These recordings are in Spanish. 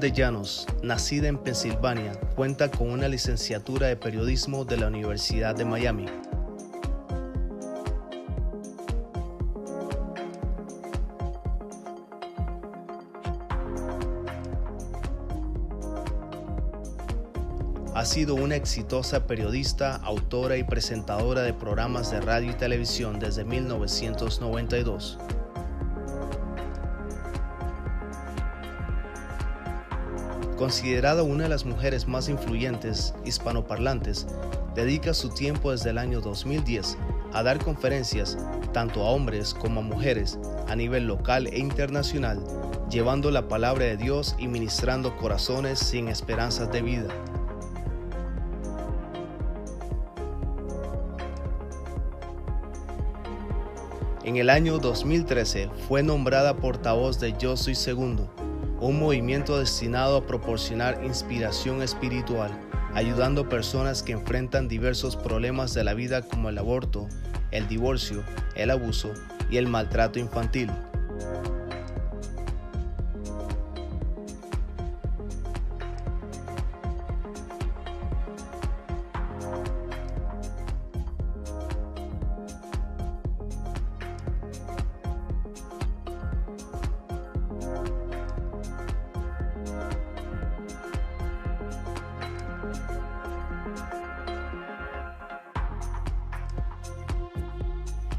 de Llanos, nacida en Pensilvania, cuenta con una licenciatura de periodismo de la Universidad de Miami. Ha sido una exitosa periodista, autora y presentadora de programas de radio y televisión desde 1992. considerada una de las mujeres más influyentes hispanoparlantes, dedica su tiempo desde el año 2010 a dar conferencias tanto a hombres como a mujeres a nivel local e internacional, llevando la palabra de Dios y ministrando corazones sin esperanzas de vida. En el año 2013 fue nombrada portavoz de Yo Soy Segundo, un movimiento destinado a proporcionar inspiración espiritual, ayudando a personas que enfrentan diversos problemas de la vida como el aborto, el divorcio, el abuso y el maltrato infantil.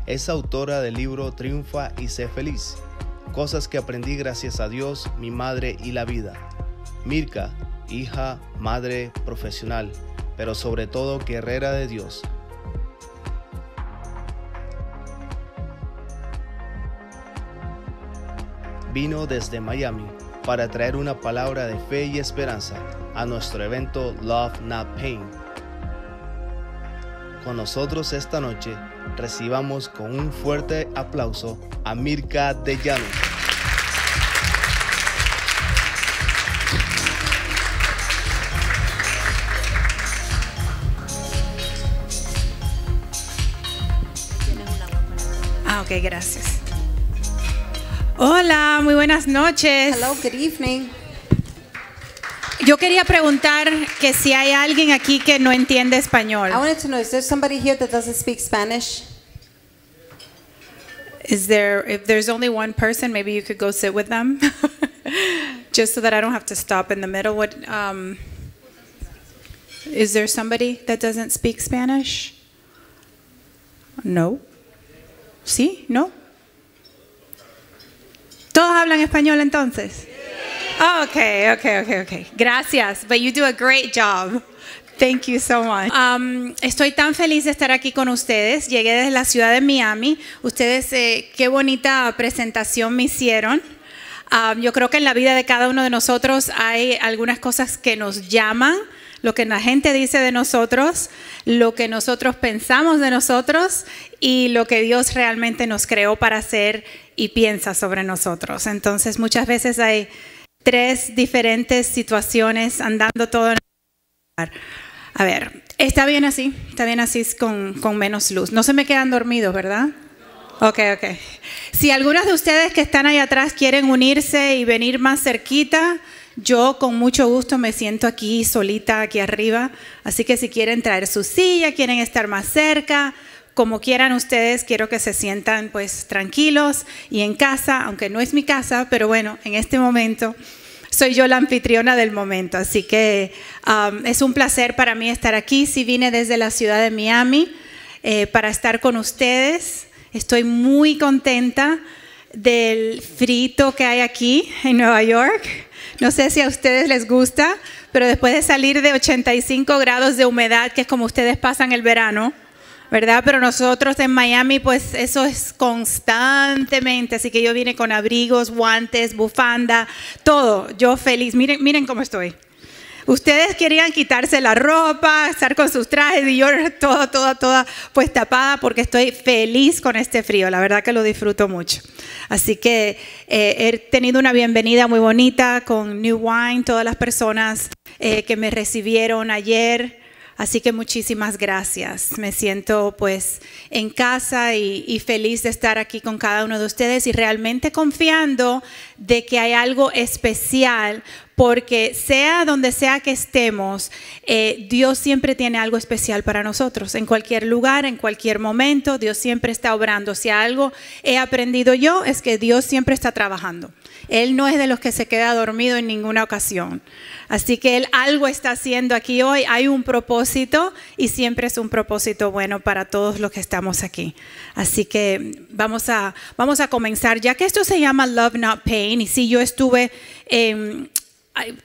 es autora del libro Triunfa y sé feliz, cosas que aprendí gracias a Dios, mi madre y la vida. Mirka, hija, madre, profesional, pero sobre todo guerrera de Dios. Vino desde Miami para traer una palabra de fe y esperanza a nuestro evento Love Not Pain. Con nosotros esta noche recibamos con un fuerte aplauso a Mirka de Llano. Ah, ok, gracias. Hola, muy buenas noches. Hello, good evening. Yo quería preguntar que si hay alguien aquí que no entiende español. I wanted know, somebody here speak Spanish? Is there, if there's only one person, maybe you could go sit with them? Just so that I don't have to stop in the middle. What, um, is there somebody that doesn't speak Spanish? No. ¿Sí? No. ¿Todos hablan español entonces? Oh, okay, okay, okay, okay. Gracias, but you do a great job. Thank you so much. Um, estoy tan feliz de estar aquí con ustedes. Llegué desde la ciudad de Miami. Ustedes, eh, qué bonita presentación me hicieron. Um, yo creo que en la vida de cada uno de nosotros hay algunas cosas que nos llaman, lo que la gente dice de nosotros, lo que nosotros pensamos de nosotros y lo que Dios realmente nos creó para hacer y piensa sobre nosotros. Entonces muchas veces hay tres diferentes situaciones andando todo en el lugar. A ver, está bien así, está bien así con, con menos luz. No se me quedan dormidos, ¿verdad? Ok, ok. Si algunas de ustedes que están ahí atrás quieren unirse y venir más cerquita, yo con mucho gusto me siento aquí solita, aquí arriba. Así que si quieren traer su silla, quieren estar más cerca, como quieran ustedes, quiero que se sientan pues tranquilos y en casa, aunque no es mi casa, pero bueno, en este momento soy yo la anfitriona del momento, así que um, es un placer para mí estar aquí. Si sí, vine desde la ciudad de Miami eh, para estar con ustedes, estoy muy contenta del frito que hay aquí en Nueva York. No sé si a ustedes les gusta, pero después de salir de 85 grados de humedad, que es como ustedes pasan el verano, ¿verdad? Pero nosotros en Miami, pues eso es constantemente, así que yo vine con abrigos, guantes, bufanda, todo, yo feliz, miren, miren cómo estoy. Ustedes querían quitarse la ropa, estar con sus trajes y yo todo, toda, toda pues tapada porque estoy feliz con este frío. La verdad que lo disfruto mucho. Así que eh, he tenido una bienvenida muy bonita con New Wine, todas las personas eh, que me recibieron ayer. Así que muchísimas gracias. Me siento pues en casa y, y, feliz de estar aquí con cada uno de ustedes y realmente confiando de que hay algo especial porque sea donde sea que estemos, eh, Dios siempre tiene algo especial para nosotros. En cualquier lugar, en cualquier momento, Dios siempre está obrando. Si algo he aprendido yo es que Dios siempre está trabajando. Él no es de los que se queda dormido en ninguna ocasión. Así que Él algo está haciendo aquí hoy. Hay un propósito y siempre es un propósito bueno para todos los que estamos aquí. Así que vamos a, vamos a comenzar. Ya que esto se llama Love Not Pain y si yo estuve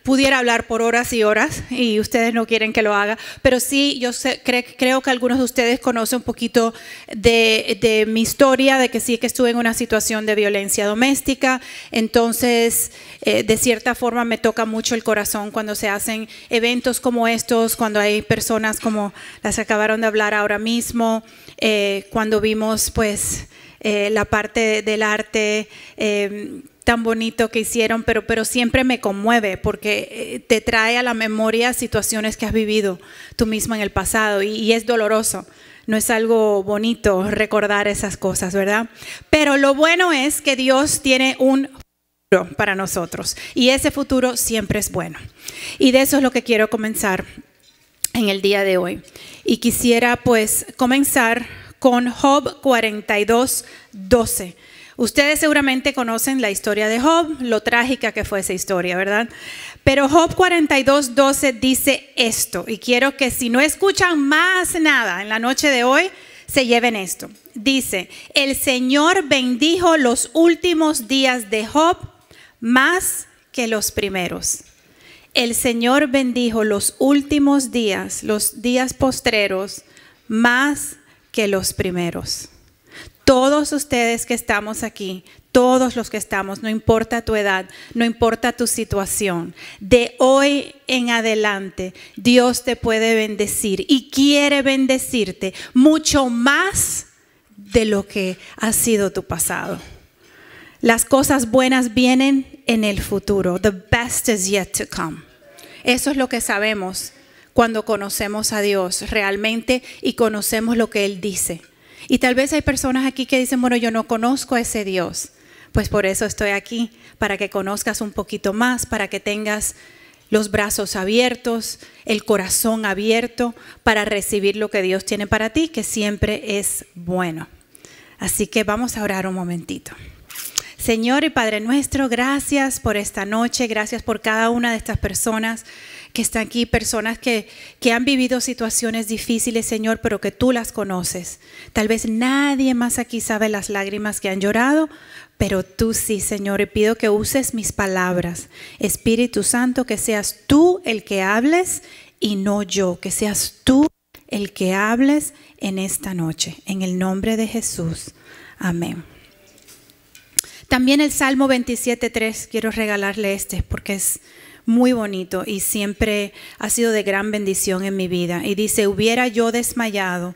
pudiera hablar por horas y horas y ustedes no quieren que lo haga, pero sí, yo sé, creo que algunos de ustedes conocen un poquito de, mi historia, de que sí que estuve en una situación de violencia doméstica, entonces eh, de cierta forma me toca mucho el corazón cuando se hacen eventos como estos, cuando hay personas como las acabaron de hablar ahora mismo, eh, cuando vimos pues... Eh, la parte del arte, tan bonito que hicieron, pero, pero siempre me conmueve porque eh, te trae a la memoria situaciones que has vivido tú mismo en el pasado y, y es doloroso. No es algo bonito recordar esas cosas, ¿verdad? Pero lo bueno es que Dios tiene un futuro para nosotros y ese futuro siempre es bueno. Y de eso es lo que quiero comenzar en el día de hoy. Y quisiera pues comenzar con Job 42, 12 Ustedes seguramente conocen la historia de Job, lo trágica que fue esa historia, ¿verdad? Pero Job 42.12 dice esto, y quiero que si no escuchan más nada en la noche de hoy, se lleven esto. Dice, el Señor bendijo los últimos días de Job más que los primeros. El Señor bendijo los últimos días, los días postreros, más que los primeros. Todos ustedes que estamos aquí, todos los que estamos, no importa tu edad, no importa tu situación, de hoy en adelante Dios te puede bendecir y quiere bendecirte mucho más de lo que ha sido tu pasado. Las cosas buenas vienen en el futuro. The best is yet to come. Eso es lo que sabemos cuando conocemos a Dios realmente y conocemos lo que Él dice. Y tal vez hay personas aquí que dicen, bueno, yo no conozco a ese Dios. Pues por eso estoy aquí, para que conozcas un poquito más, para que tengas los brazos abiertos, el corazón abierto para recibir lo que Dios tiene para ti, que siempre es bueno. Así que vamos a orar un momentito. Señor y Padre nuestro, gracias por esta noche, gracias por cada una de estas personas que están aquí, personas que, que han vivido situaciones difíciles, Señor, pero que tú las conoces. Tal vez nadie más aquí sabe las lágrimas que han llorado, pero tú sí, Señor, y pido que uses mis palabras. Espíritu Santo, que seas tú el que hables y no yo, que seas tú el que hables en esta noche, en el nombre de Jesús. Amén. También el Salmo 27.3, quiero regalarle este porque es muy bonito y siempre ha sido de gran bendición en mi vida. Y dice, hubiera yo desmayado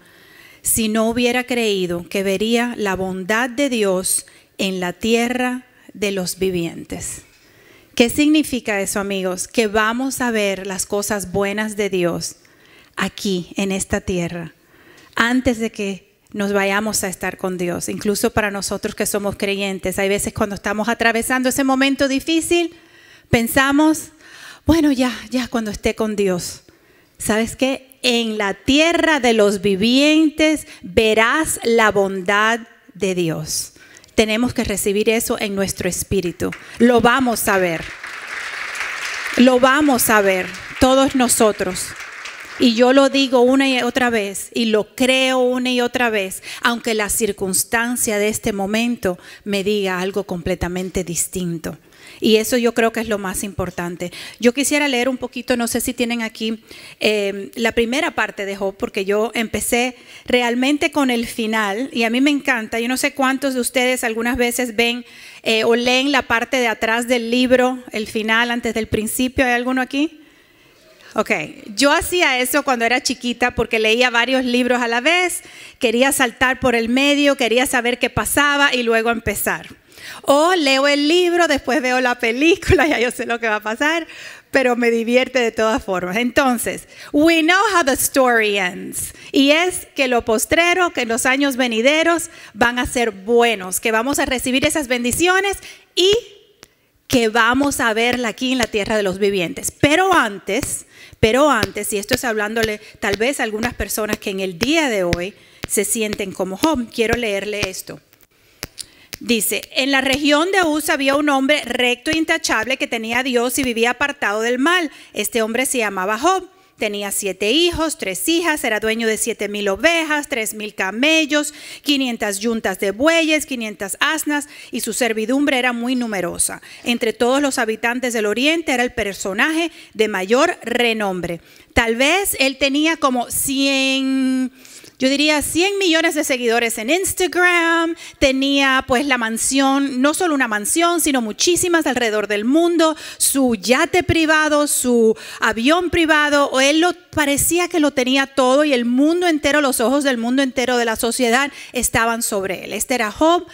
si no hubiera creído que vería la bondad de Dios en la tierra de los vivientes. ¿Qué significa eso, amigos? Que vamos a ver las cosas buenas de Dios aquí, en esta tierra, antes de que nos vayamos a estar con Dios. Incluso para nosotros que somos creyentes, hay veces cuando estamos atravesando ese momento difícil, pensamos, bueno, ya, ya cuando esté con Dios. ¿Sabes qué? En la tierra de los vivientes verás la bondad de Dios. Tenemos que recibir eso en nuestro espíritu. Lo vamos a ver. Lo vamos a ver, todos nosotros. Y yo lo digo una y otra vez, y lo creo una y otra vez, aunque la circunstancia de este momento me diga algo completamente distinto. Y eso yo creo que es lo más importante. Yo quisiera leer un poquito, no sé si tienen aquí em, la primera parte de Job, porque yo empecé realmente con el final y a mí me encanta. Yo no sé cuántos de ustedes algunas veces ven eh, o leen la parte de atrás del libro, el final antes del principio. ¿Hay alguno aquí? Ok, yo hacía eso cuando era chiquita porque leía varios libros a la vez, quería saltar por el medio, quería saber qué pasaba y luego empezar. O leo el libro, después veo la película, ya yo sé lo que va a pasar, pero me divierte de todas formas. Entonces, we know how the story ends. Y es que lo postrero, que los años venideros van a ser buenos, que vamos a recibir esas bendiciones y que vamos a verla aquí en la tierra de los vivientes. Pero antes, pero antes, y esto es hablándole tal vez a algunas personas que en el día de hoy se sienten como home, quiero leerle esto. Dice, en la región de Uz había un hombre recto e intachable que tenía a Dios y vivía apartado del mal. Este hombre se llamaba Job. Tenía siete hijos, tres hijas, era dueño de siete mil ovejas, tres mil camellos, quinientas yuntas de bueyes, quinientas asnas, y su servidumbre era muy numerosa. Entre todos los habitantes del oriente era el personaje de mayor renombre. Tal vez él tenía como cien yo diría 100 millones de seguidores en Instagram, tenía pues la mansión, no solo una mansión, sino muchísimas alrededor del mundo, su yate privado, su avión privado, o él lo, parecía que lo tenía todo y el mundo entero, los ojos del mundo entero de la sociedad estaban sobre él. Este era Job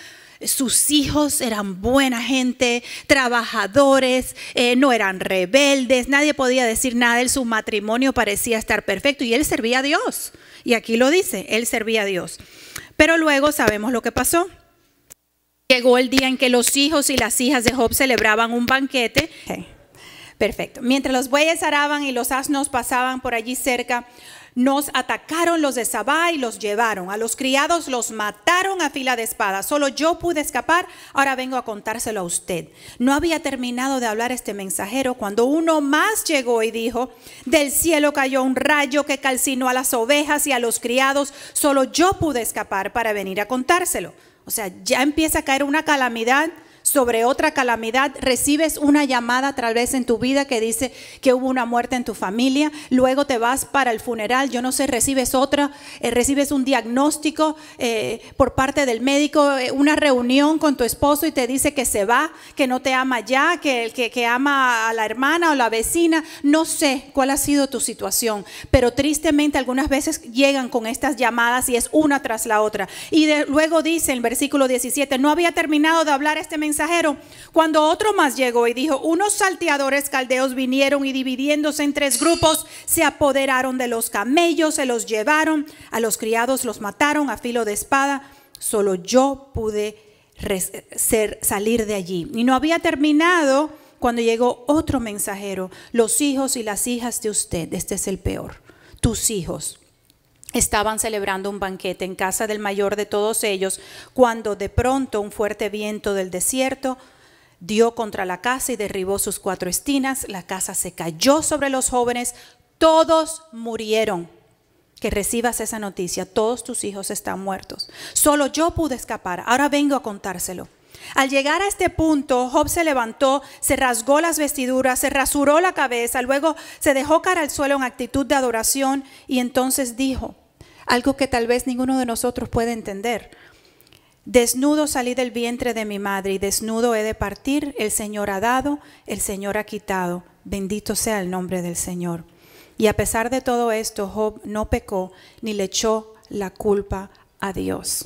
sus hijos eran buena gente, trabajadores, eh, no eran rebeldes, nadie podía decir nada, él, su matrimonio parecía estar perfecto y él servía a Dios. Y aquí lo dice, él servía a Dios. Pero luego sabemos lo que pasó. Llegó el día en que los hijos y las hijas de Job celebraban un banquete. Perfecto. Mientras los bueyes araban y los asnos pasaban por allí cerca, nos atacaron los de Sabá y los llevaron. A los criados los mataron a fila de espada. Solo yo pude escapar. Ahora vengo a contárselo a usted. No había terminado de hablar este mensajero cuando uno más llegó y dijo, del cielo cayó un rayo que calcinó a las ovejas y a los criados. Solo yo pude escapar para venir a contárselo. O sea, ya empieza a caer una calamidad sobre otra calamidad, recibes una llamada tal vez en tu vida que dice que hubo una muerte en tu familia, luego te vas para el funeral, yo no sé, recibes otra, eh, recibes un diagnóstico eh, por parte del médico, eh, una reunión con tu esposo y te dice que se va, que no te ama ya, que, que, que ama a la hermana o la vecina, no sé cuál ha sido tu situación, pero tristemente algunas veces llegan con estas llamadas y es una tras la otra. Y luego dice el versículo 17, no había terminado de hablar este mensaje mensajero. Cuando otro más llegó y dijo, unos salteadores caldeos vinieron y dividiéndose en tres grupos, se apoderaron de los camellos, se los llevaron, a los criados los mataron a filo de espada. Solo yo pude salir de allí. Y no había terminado cuando llegó otro mensajero, los hijos y las hijas de usted, este es el peor, tus hijos Estaban celebrando un banquete en casa del mayor de todos ellos, cuando de pronto un fuerte viento del desierto dio contra la casa y derribó sus cuatro estinas. La casa se cayó sobre los jóvenes, todos murieron. Que recibas esa noticia, todos tus hijos están muertos. Solo yo pude escapar, ahora vengo a contárselo. Al llegar a este punto, Job se levantó, se rasgó las vestiduras, se rasuró la cabeza, luego se dejó cara al suelo en actitud de adoración y entonces dijo, algo que tal vez ninguno de nosotros puede entender. Desnudo salí del vientre de mi madre y desnudo he de partir, el Señor ha dado, el Señor ha quitado, bendito sea el nombre del Señor. Y a pesar de todo esto, Job no pecó ni le echó la culpa a Dios.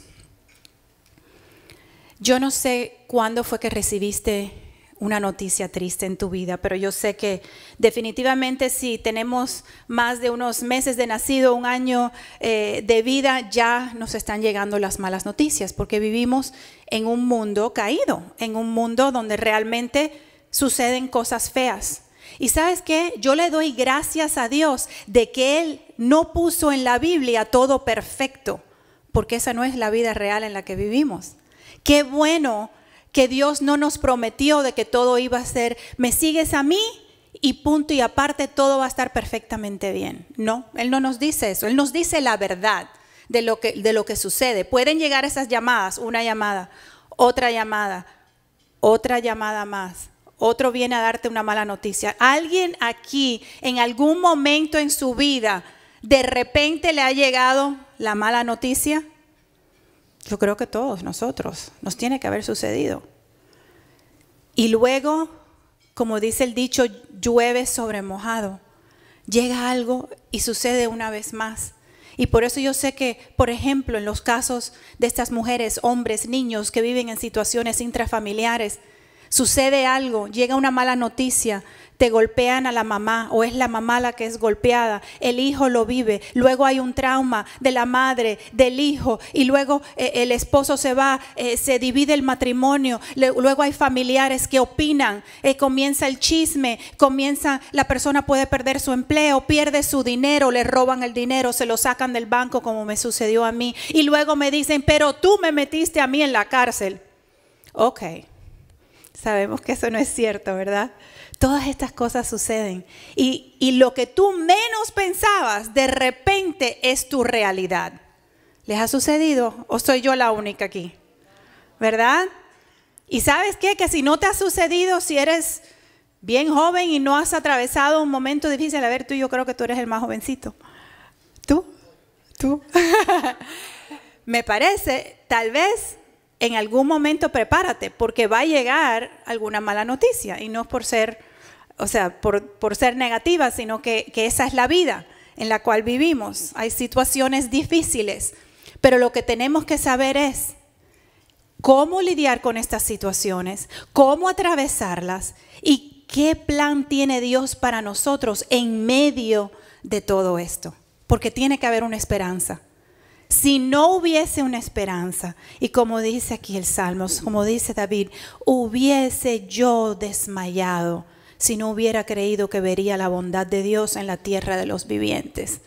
Yo no sé cuándo fue que recibiste una noticia triste en tu vida, pero yo sé que definitivamente si tenemos más de unos meses de nacido, un año eh, de vida, ya nos están llegando las malas noticias, porque vivimos en un mundo caído, en un mundo donde realmente suceden cosas feas. Y sabes qué, yo le doy gracias a Dios de que Él no puso en la Biblia todo perfecto, porque esa no es la vida real en la que vivimos. Qué bueno que Dios no nos prometió de que todo iba a ser, me sigues a mí y punto y aparte todo va a estar perfectamente bien. No, Él no nos dice eso, Él nos dice la verdad de lo que, de lo que sucede. Pueden llegar esas llamadas, una llamada, otra llamada, otra llamada más. Otro viene a darte una mala noticia. Alguien aquí, en algún momento en su vida, de repente le ha llegado la mala noticia yo creo que todos nosotros nos tiene que haber sucedido. Y luego, como dice el dicho, llueve sobre mojado. Llega algo y sucede una vez más. Y por eso yo sé que, por ejemplo, en los casos de estas mujeres, hombres, niños que viven en situaciones intrafamiliares, Sucede algo, llega una mala noticia, te golpean a la mamá o es la mamá la que es golpeada, el hijo lo vive, luego hay un trauma de la madre, del hijo y luego eh, el esposo se va, eh, se divide el matrimonio, luego hay familiares que opinan, eh, comienza el chisme, comienza, la persona puede perder su empleo, pierde su dinero, le roban el dinero, se lo sacan del banco como me sucedió a mí y luego me dicen, pero tú me metiste a mí en la cárcel. Ok sabemos que eso no es cierto, ¿verdad? Todas estas cosas suceden. Y, y lo que tú menos pensabas, de repente es tu realidad. ¿Les ha sucedido o soy yo la única aquí? ¿Verdad? Y sabes qué? Que si no te ha sucedido, si eres bien joven y no has atravesado un momento difícil, a ver, tú yo creo que tú eres el más jovencito. ¿Tú? ¿Tú? Me parece, tal vez en algún momento prepárate, porque va a llegar alguna mala noticia, y no por ser, o sea, por, ser negativa, sino que esa es la vida en la cual vivimos. Hay situaciones difíciles, pero lo que tenemos que saber es cómo lidiar con estas situaciones, cómo atravesarlas y qué plan tiene Dios para nosotros en medio de todo esto, porque tiene que haber una esperanza si no hubiese una esperanza, y como dice aquí el Salmo, como dice David, hubiese yo desmayado si no hubiera creído que vería la bondad de Dios en la tierra de los vivientes.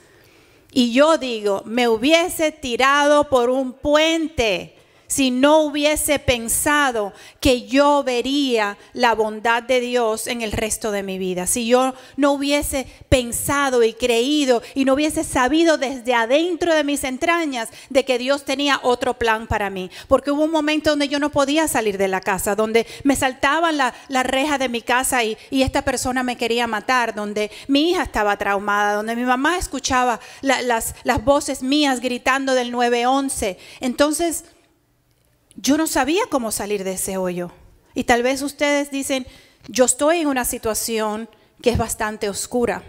Y yo digo, me hubiese tirado por un puente si no hubiese pensado que yo vería la bondad de Dios en el resto de mi vida, si yo no hubiese pensado y creído y no hubiese sabido desde adentro de mis entrañas de que Dios tenía otro plan para mí. Porque hubo un momento donde yo no podía salir de la casa, donde me saltaban la, reja de mi casa y, esta persona me quería matar, donde mi hija estaba traumada, donde mi mamá escuchaba las, las voces mías gritando del 911. Entonces, yo no sabía cómo salir de ese hoyo. Y tal vez ustedes dicen, yo estoy en una situación que es bastante oscura.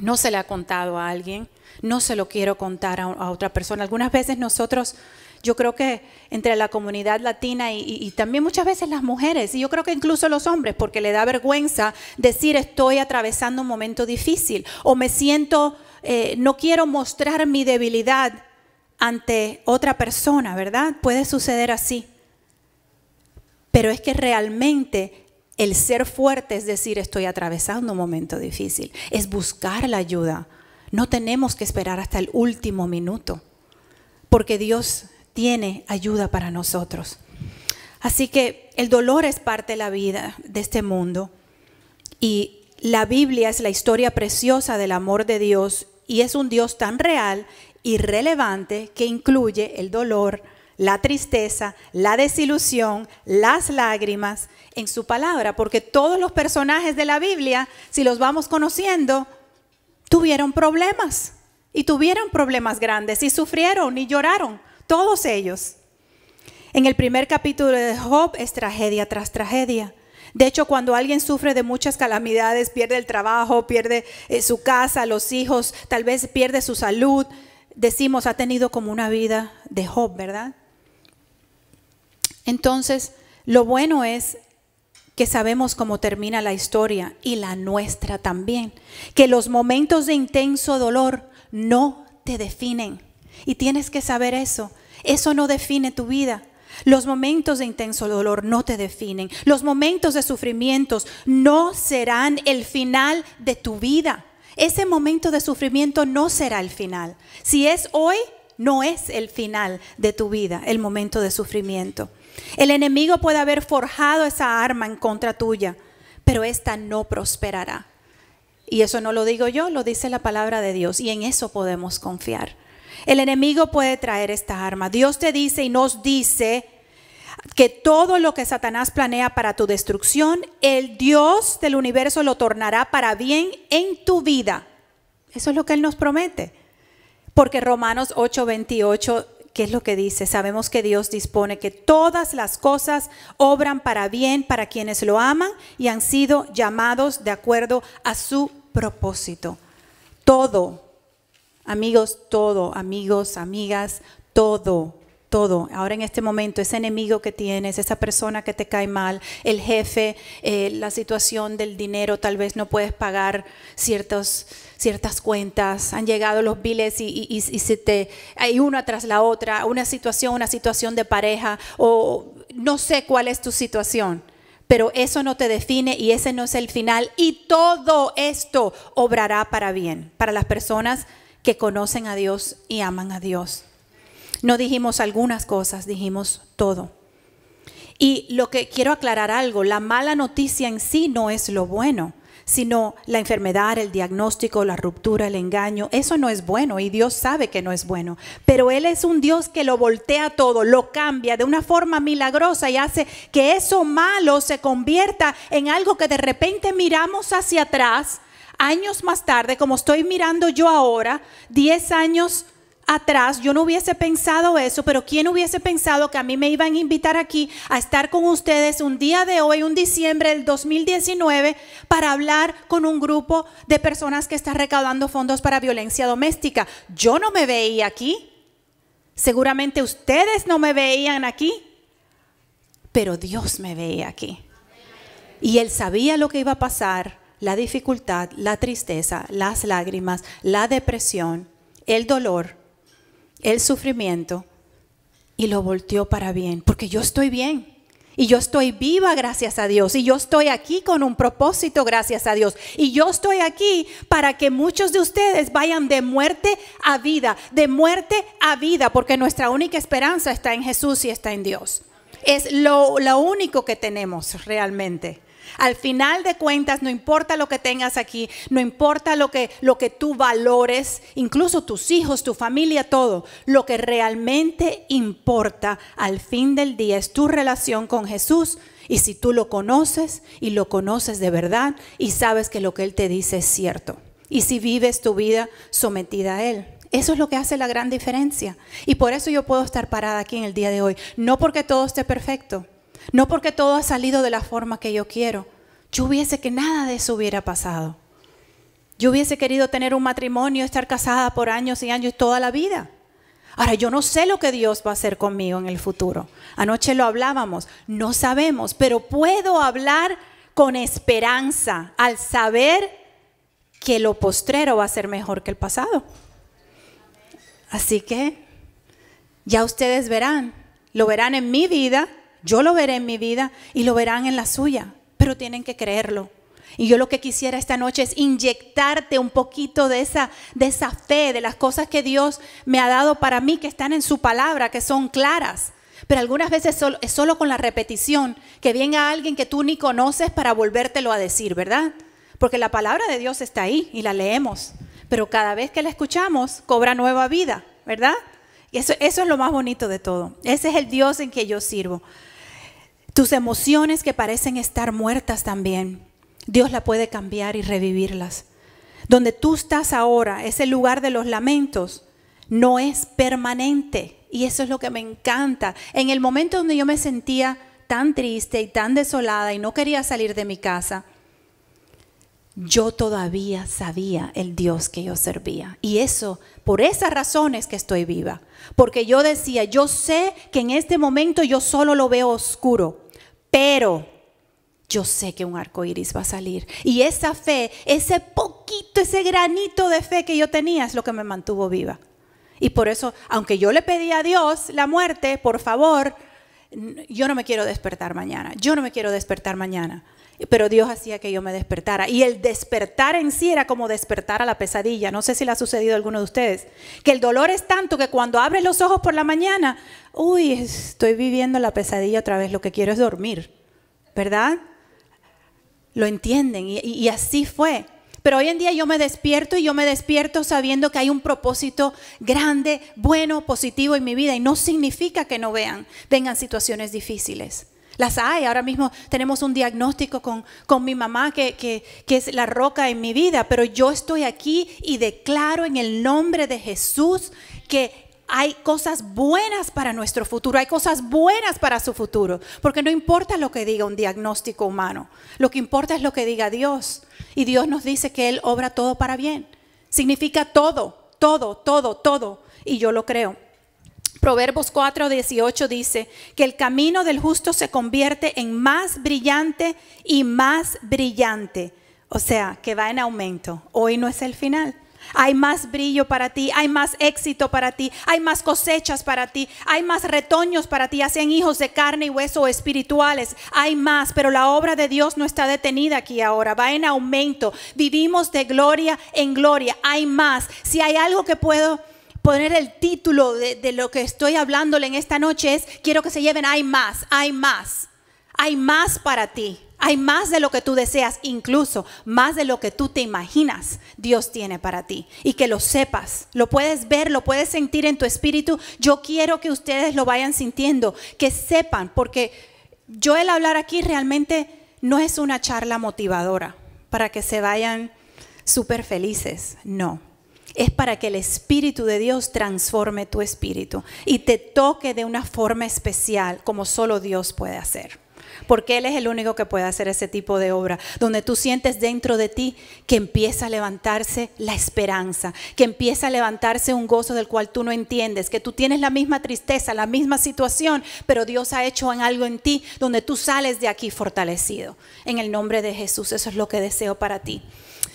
No se le ha contado a alguien, no se lo quiero contar a, otra persona. Algunas veces nosotros, yo creo que entre la comunidad latina y, también muchas veces las mujeres, y yo creo que incluso los hombres, porque le da vergüenza decir estoy atravesando un momento difícil o me siento, eh, no quiero mostrar mi debilidad ante otra persona, ¿verdad? Puede suceder así. Pero es que realmente el ser fuerte es decir, estoy atravesando un momento difícil, es buscar la ayuda. No tenemos que esperar hasta el último minuto, porque Dios tiene ayuda para nosotros. Así que el dolor es parte de la vida de este mundo y la Biblia es la historia preciosa del amor de Dios y es un Dios tan real irrelevante que incluye el dolor, la tristeza, la desilusión, las lágrimas en su palabra, porque todos los personajes de la Biblia, si los vamos conociendo, tuvieron problemas y tuvieron problemas grandes y sufrieron y lloraron, todos ellos. En el primer capítulo de Job es tragedia tras tragedia. De hecho, cuando alguien sufre de muchas calamidades, pierde el trabajo, pierde eh, su casa, los hijos, tal vez pierde su salud, decimos ha tenido como una vida de Job, ¿verdad? Entonces, lo bueno es que sabemos cómo termina la historia y la nuestra también, que los momentos de intenso dolor no te definen y tienes que saber eso, eso no define tu vida. Los momentos de intenso dolor no te definen. Los momentos de sufrimientos no serán el final de tu vida. Ese momento de sufrimiento no será el final. Si es hoy, no es el final de tu vida, el momento de sufrimiento. El enemigo puede haber forjado esa arma en contra tuya, pero esta no prosperará. Y eso no lo digo yo, lo dice la palabra de Dios, y en eso podemos confiar. El enemigo puede traer esta arma. Dios te dice y nos dice, que todo lo que Satanás planea para tu destrucción, el Dios del universo lo tornará para bien en tu vida. Eso es lo que Él nos promete. Porque Romanos 8:28, ¿qué es lo que dice? Sabemos que Dios dispone que todas las cosas obran para bien para quienes lo aman y han sido llamados de acuerdo a su propósito. Todo, amigos, todo, amigos, amigas, todo todo, ahora en este momento, ese enemigo que tienes, esa persona que te cae mal, el jefe, eh, la situación del dinero, tal vez no puedes pagar ciertas cuentas, han llegado los biles y, se te, hay una tras la otra, una situación, una situación de pareja, o no sé cuál es tu situación. Pero eso no te define y ese no es el final. Y todo esto obrará para bien, para las personas que conocen a Dios y aman a Dios. No dijimos algunas cosas, dijimos todo. Y lo que quiero aclarar algo, la mala noticia en sí no es lo bueno, sino la enfermedad, el diagnóstico, la ruptura, el engaño. Eso no es bueno y Dios sabe que no es bueno. Pero Él es un Dios que lo voltea todo, lo cambia de una forma milagrosa y hace que eso malo se convierta en algo que de repente miramos hacia atrás, años más tarde, como estoy mirando yo ahora, 10 años atrás yo no hubiese pensado eso, pero ¿quién hubiese pensado que a mí me iban a invitar aquí a estar con ustedes un día de hoy, un diciembre del 2019, para hablar con un grupo de personas que están recaudando fondos para violencia doméstica? Yo no me veía aquí. Seguramente ustedes no me veían aquí, pero Dios me veía aquí. Y Él sabía lo que iba a pasar, la dificultad, la tristeza, las lágrimas, la depresión, el dolor el sufrimiento y lo volteó para bien, porque yo estoy bien. Y yo estoy viva gracias a Dios. Y yo estoy aquí con un propósito gracias a Dios. Y yo estoy aquí para que muchos de ustedes vayan de muerte a vida, de muerte a vida, porque nuestra única esperanza está en Jesús y está en Dios. Es lo, único que tenemos realmente. Al final de cuentas, no importa lo que tengas aquí, no importa lo que, lo que tú valores, incluso tus hijos, tu familia, todo, lo que realmente importa al fin del día es tu relación con Jesús. Y si tú lo conoces y lo conoces de verdad y sabes que lo que Él te dice es cierto. Y si vives tu vida sometida a Él. Eso es lo que hace la gran diferencia. Y por eso yo puedo estar parada aquí en el día de hoy. No porque todo esté perfecto, no porque todo ha salido de la forma que yo quiero. Yo hubiese que nada de eso hubiera pasado. Yo hubiese querido tener un matrimonio, estar casada por años y años y toda la vida. Ahora, yo no sé lo que Dios va a hacer conmigo en el futuro. Anoche lo hablábamos, no sabemos, pero puedo hablar con esperanza al saber que lo postrero va a ser mejor que el pasado. Así que ya ustedes verán, lo verán en mi vida yo lo veré en mi vida y lo verán en la suya, pero tienen que creerlo. Y yo lo que quisiera esta noche es inyectarte un poquito de esa, de esa fe, de las cosas que Dios me ha dado para mí, que están en su palabra, que son claras. Pero algunas veces es solo con la repetición, que venga alguien que tú ni conoces para volvértelo a decir, ¿verdad? Porque la palabra de Dios está ahí y la leemos, pero cada vez que la escuchamos cobra nueva vida, ¿verdad? Y eso, eso es lo más bonito de todo. Ese es el Dios en que yo sirvo. Tus emociones que parecen estar muertas también, Dios la puede cambiar y revivirlas. Donde tú estás ahora, ese lugar de los lamentos, no es permanente. Y eso es lo que me encanta. En el momento donde yo me sentía tan triste y tan desolada y no quería salir de mi casa, yo todavía sabía el Dios que yo servía. Y eso, por esas razones que estoy viva. Porque yo decía, yo sé que en este momento yo solo lo veo oscuro, pero yo sé que un arco iris va a salir. Y esa fe, ese poquito, ese granito de fe que yo tenía es lo que me mantuvo viva. Y por eso, aunque yo le pedí a Dios la muerte, por favor, yo no me quiero despertar mañana. Yo no me quiero despertar mañana pero Dios hacía que yo me despertara. Y el despertar en sí era como despertar a la pesadilla. No sé si le ha sucedido a alguno de ustedes. Que el dolor es tanto que cuando abres los ojos por la mañana, uy, estoy viviendo la pesadilla otra vez, lo que quiero es dormir, ¿verdad? Lo entienden y, así fue. Pero hoy en día yo me despierto y yo me despierto sabiendo que hay un propósito grande, bueno, positivo en mi vida y no significa que no vean, vengan situaciones difíciles. Las hay. Ahora mismo tenemos un diagnóstico con, mi mamá que, que, es la roca en mi vida, pero yo estoy aquí y declaro en el nombre de Jesús que hay cosas buenas para nuestro futuro, hay cosas buenas para su futuro, porque no importa lo que diga un diagnóstico humano, lo que importa es lo que diga Dios. Y Dios nos dice que Él obra todo para bien. Significa todo, todo, todo, todo. Y yo lo creo. Proverbios 4:18 dice que el camino del justo se convierte en más brillante y más brillante. O sea, que va en aumento. Hoy no es el final. Hay más brillo para ti, hay más éxito para ti, hay más cosechas para ti, hay más retoños para ti, hacen hijos de carne y hueso o espirituales, hay más, pero la obra de Dios no está detenida aquí ahora, va en aumento, vivimos de gloria en gloria, hay más. Si hay algo que puedo poner el título de, lo que estoy hablándole en esta noche es, quiero que se lleven, hay más, hay más, hay más para ti. Hay más de lo que tú deseas, incluso más de lo que tú te imaginas Dios tiene para ti. Y que lo sepas, lo puedes ver, lo puedes sentir en tu espíritu. Yo quiero que ustedes lo vayan sintiendo, que sepan, porque yo el hablar aquí realmente no es una charla motivadora para que se vayan súper felices, no es para que el Espíritu de Dios transforme tu espíritu y te toque de una forma especial como solo Dios puede hacer. Porque Él es el único que puede hacer ese tipo de obra, donde tú sientes dentro de ti que empieza a levantarse la esperanza, que empieza a levantarse un gozo del cual tú no entiendes, que tú tienes la misma tristeza, la misma situación, pero Dios ha hecho algo en ti donde tú sales de aquí fortalecido. En el nombre de Jesús, eso es lo que deseo para ti.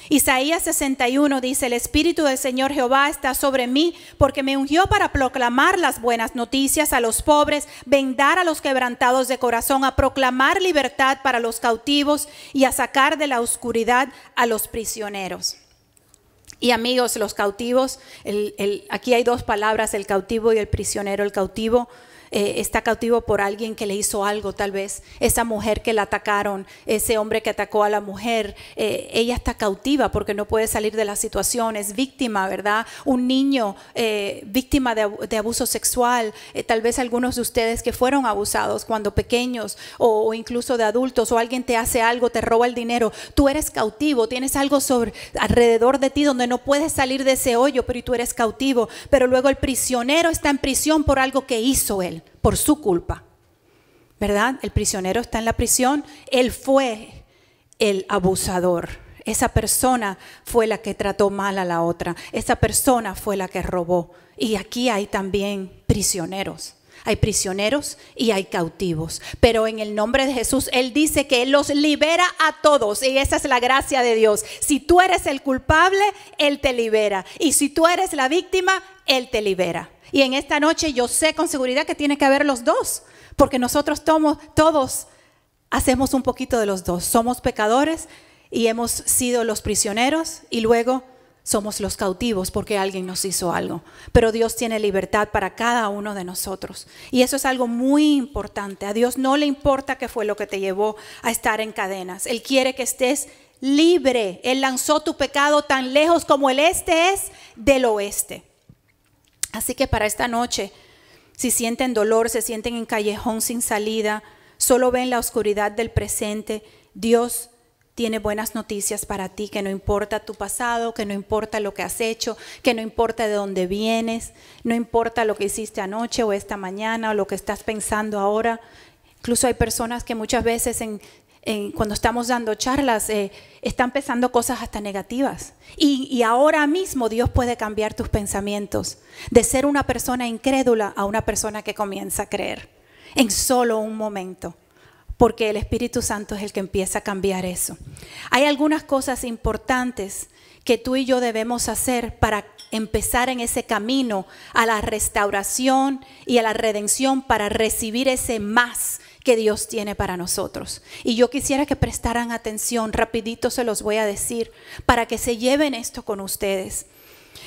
Isaías 61 dice, el Espíritu del Señor Jehová está sobre mí porque me ungió para proclamar las buenas noticias a los pobres, vendar a los quebrantados de corazón, a proclamar libertad para los cautivos y a sacar de la oscuridad a los prisioneros. Y amigos, los cautivos, aquí hay dos palabras, el cautivo y el prisionero. El cautivo eh, está cautivo por alguien que le hizo algo tal vez, esa mujer que la atacaron, ese hombre que atacó a la mujer, eh, ella está cautiva porque no puede salir de la situación, es víctima, ¿verdad? Un niño eh, víctima de, abuso sexual, tal vez algunos de ustedes que fueron abusados cuando pequeños o, incluso de adultos o alguien te hace algo, te roba el dinero, tú eres cautivo, tienes algo sobre, alrededor de ti donde no puedes salir de ese hoyo, pero tú eres cautivo, pero luego el prisionero está en prisión por algo que hizo él por su culpa. ¿Verdad? El prisionero está en la prisión, él fue el abusador. Esa persona fue la que trató mal a la otra. Esa persona fue la que robó. Y aquí hay también prisioneros. Hay prisioneros y hay cautivos. Pero en el nombre de Jesús, Él dice que Él los libera a todos. Y esa es la gracia de Dios. Si tú eres el culpable, Él te libera. Y si tú eres la víctima, Él te libera. Y en esta noche yo sé con seguridad que tiene que haber los dos, porque nosotros todos hacemos un poquito de los dos. Somos pecadores y hemos sido los prisioneros y luego somos los cautivos porque alguien nos hizo algo. Pero Dios tiene libertad para cada uno de nosotros. Y eso es algo muy importante. A Dios no le importa qué fue lo que te llevó a estar en cadenas. Él quiere que estés libre. Él lanzó tu pecado tan lejos como el este es del oeste. Así que para esta noche, si sienten dolor, se sienten en callejón sin salida, solo ven la oscuridad del presente, Dios tiene buenas noticias para ti, que no importa tu pasado, que no importa lo que has hecho, que no importa de dónde vienes, no importa lo que hiciste anoche o esta mañana o lo que estás pensando ahora. Incluso hay personas que muchas veces en cuando estamos dando charlas, eh, están pensando cosas hasta negativas. Y, y, ahora mismo Dios puede cambiar tus pensamientos de ser una persona incrédula a una persona que comienza a creer en solo un momento, porque el Espíritu Santo es el que empieza a cambiar eso. Hay algunas cosas importantes que tú y yo debemos hacer para empezar en ese camino a la restauración y a la redención para recibir ese más que Dios tiene para nosotros. Y yo quisiera que prestaran atención, rapidito se los voy a decir, para que se lleven esto con ustedes.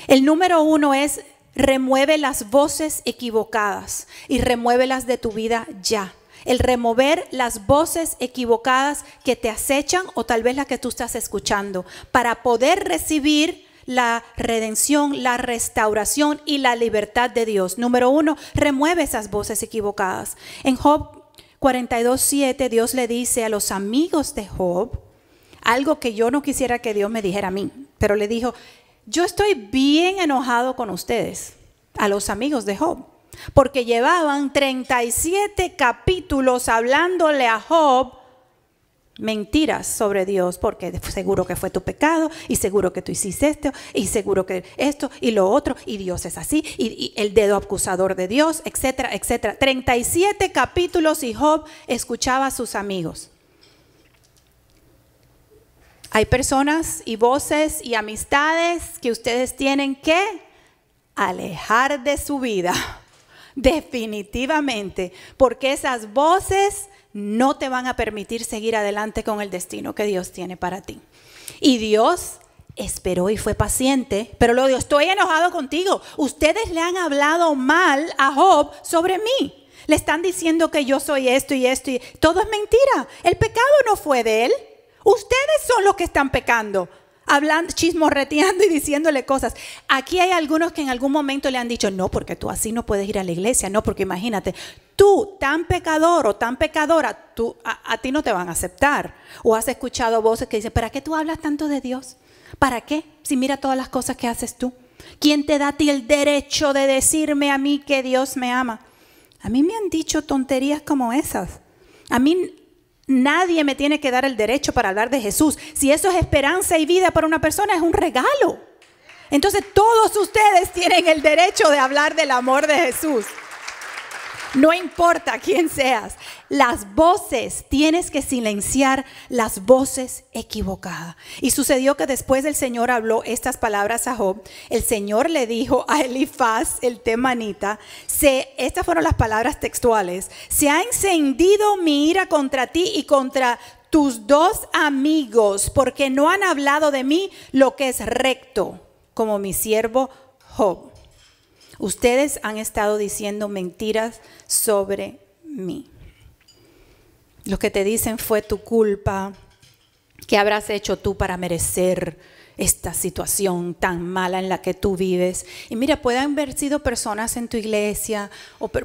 El número uno es remueve las voces equivocadas y remuévelas de tu vida ya. El remover las voces equivocadas que te acechan o tal vez las que tú estás escuchando para poder recibir la redención, la restauración y la libertad de Dios. Número uno, remueve esas voces equivocadas. En Job 42.7 Dios le dice a los amigos de Job algo que yo no quisiera que Dios me dijera a mí, pero le dijo, yo estoy bien enojado con ustedes, a los amigos de Job, porque llevaban 37 capítulos hablándole a Job mentiras sobre Dios, porque seguro que fue tu pecado, y seguro que tú hiciste esto, y seguro que esto, y lo otro, y Dios es así, y, el dedo acusador de Dios, etcétera, etcétera. 37 capítulos y Job escuchaba a sus amigos. Hay personas y voces y amistades que ustedes tienen que alejar de su vida, definitivamente, porque esas voces no te van a permitir seguir adelante con el destino que Dios tiene para ti. Y Dios esperó y fue paciente, pero lo dijo, estoy enojado contigo. Ustedes le han hablado mal a Job sobre mí. Le están diciendo que yo soy esto y esto y todo es mentira. El pecado no fue de él. Ustedes son los que están pecando hablando, chismorreteando y diciéndole cosas. Aquí hay algunos que en algún momento le han dicho, no, porque tú así no puedes ir a la iglesia, no, porque imagínate, tú tan pecador o tan pecadora, tú, a, a ti no te van a aceptar. O has escuchado voces que dicen, ¿para qué tú hablas tanto de Dios? ¿Para qué? Si mira todas las cosas que haces tú. ¿Quién te da a ti el derecho de decirme a mí que Dios me ama? A mí me han dicho tonterías como esas. A mí Nadie me tiene que dar el derecho para hablar de Jesús. Si eso es esperanza y vida para una persona, es un regalo. Entonces todos ustedes tienen el derecho de hablar del amor de Jesús. No importa quién seas, las voces, tienes que silenciar las voces equivocadas. Y sucedió que después el Señor habló estas palabras a Job. El Señor le dijo a Elifaz, el temanita, se, estas fueron las palabras textuales, se ha encendido mi ira contra ti y contra tus dos amigos, porque no han hablado de mí lo que es recto, como mi siervo Job. Ustedes han estado diciendo mentiras sobre mí. Lo que te dicen fue tu culpa. ¿Qué habrás hecho tú para merecer esta situación tan mala en la que tú vives? Y mira, pueden haber sido personas en tu iglesia,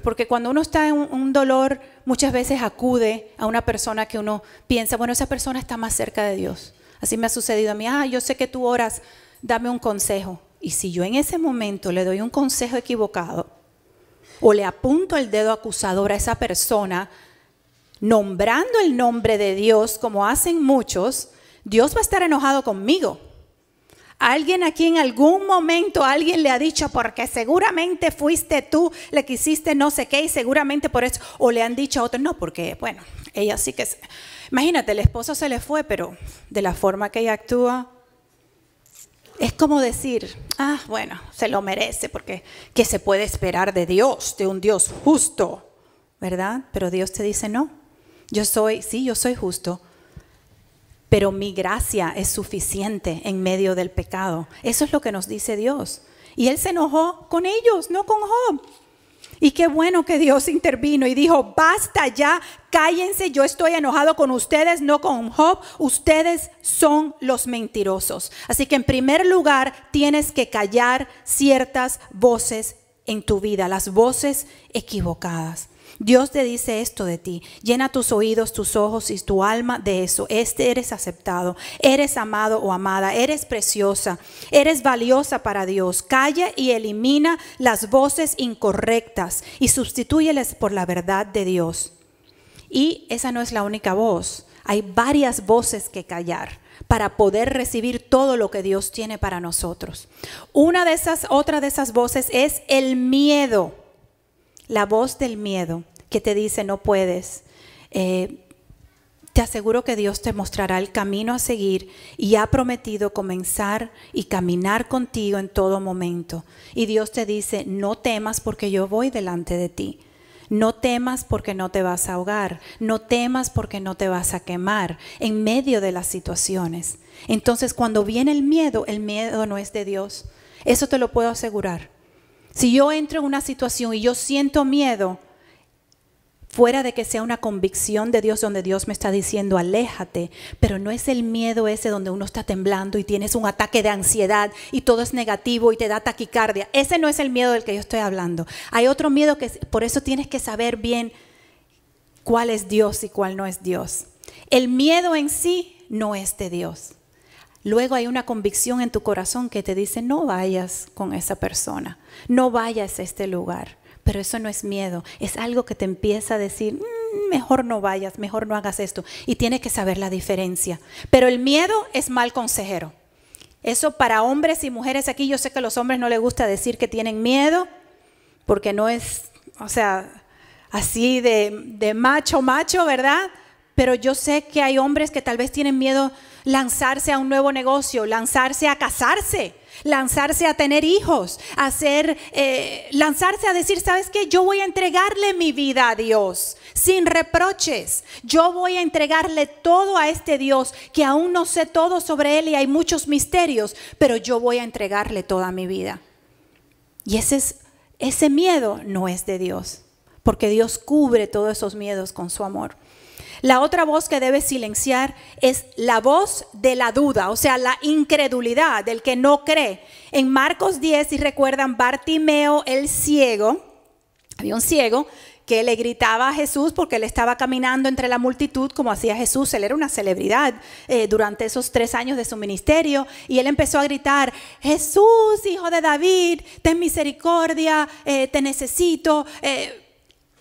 porque cuando uno está en un dolor, muchas veces acude a una persona que uno piensa, bueno, esa persona está más cerca de Dios. Así me ha sucedido a mí, ah, yo sé que tú oras, dame un consejo. Y si yo en ese momento le doy un consejo equivocado o le apunto el dedo acusador a esa persona, nombrando el nombre de Dios como hacen muchos, Dios va a estar enojado conmigo. Alguien aquí en algún momento, alguien le ha dicho, porque seguramente fuiste tú, le quisiste no sé qué y seguramente por eso, o le han dicho a otro, no, porque bueno, ella sí que... Se... Imagínate, el esposo se le fue, pero de la forma que ella actúa, es como decir, ah, bueno, se lo merece, porque ¿qué se puede esperar de Dios, de un Dios justo? ¿Verdad? Pero Dios te dice, no, yo soy, sí, yo soy justo, pero mi gracia es suficiente en medio del pecado. Eso es lo que nos dice Dios. Y Él se enojó con ellos, no con Job. Y qué bueno que Dios intervino y dijo, basta ya, cállense, yo estoy enojado con ustedes, no con Job, ustedes son los mentirosos. Así que en primer lugar tienes que callar ciertas voces en tu vida, las voces equivocadas. Dios te dice esto de ti. Llena tus oídos, tus ojos y tu alma de eso. Este eres aceptado, eres amado o amada, eres preciosa, eres valiosa para Dios. Calla y elimina las voces incorrectas y sustituyeles por la verdad de Dios. Y esa no es la única voz. Hay varias voces que callar para poder recibir todo lo que Dios tiene para nosotros. Una de esas, otra de esas voces es el miedo la voz del miedo que te dice no puedes, eh, te aseguro que Dios te mostrará el camino a seguir y ha prometido comenzar y caminar contigo en todo momento. Y Dios te dice, no temas porque yo voy delante de ti. No temas porque no te vas a ahogar, no temas porque no te vas a quemar en medio de las situaciones. Entonces cuando viene el miedo, el miedo no es de Dios. Eso te lo puedo asegurar. Si yo entro en una situación y yo siento miedo, fuera de que sea una convicción de Dios donde Dios me está diciendo, aléjate, pero no es el miedo ese donde uno está temblando y tienes un ataque de ansiedad y todo es negativo y te da taquicardia. Ese no es el miedo del que yo estoy hablando. Hay otro miedo que por eso tienes que saber bien cuál es Dios y cuál no es Dios. El miedo en sí no es de Dios luego hay una convicción en tu corazón que te dice, no vayas con esa persona, no vayas a este lugar. Pero eso no es miedo, es algo que te empieza a decir, mm, mejor no vayas, mejor no hagas esto. Y tienes que saber la diferencia. Pero el miedo es mal consejero. Eso para hombres y mujeres aquí, yo sé que a los hombres no les gusta decir que tienen miedo, porque no es, o sea, así de macho, macho, ¿verdad? Pero yo sé que hay hombres que tal vez tienen miedo lanzarse a un nuevo negocio, lanzarse a casarse, lanzarse a tener hijos, hacer, eh, lanzarse a decir, ¿sabes qué? Yo voy a entregarle mi vida a Dios sin reproches. Yo voy a entregarle todo a este Dios que aún no sé todo sobre él y hay muchos misterios, pero yo voy a entregarle toda mi vida. Y ese miedo no es de Dios porque Dios cubre todos esos miedos con su amor. La otra voz que debe silenciar es la voz de la duda, o sea, la incredulidad del que no cree. En Marcos 10, si recuerdan, Bartimeo el ciego, había un ciego que le gritaba a Jesús porque él estaba caminando entre la multitud como hacía Jesús. Él era una celebridad eh, durante esos tres años de su ministerio y él empezó a gritar, Jesús, hijo de David, ten misericordia, eh, te necesito. Eh,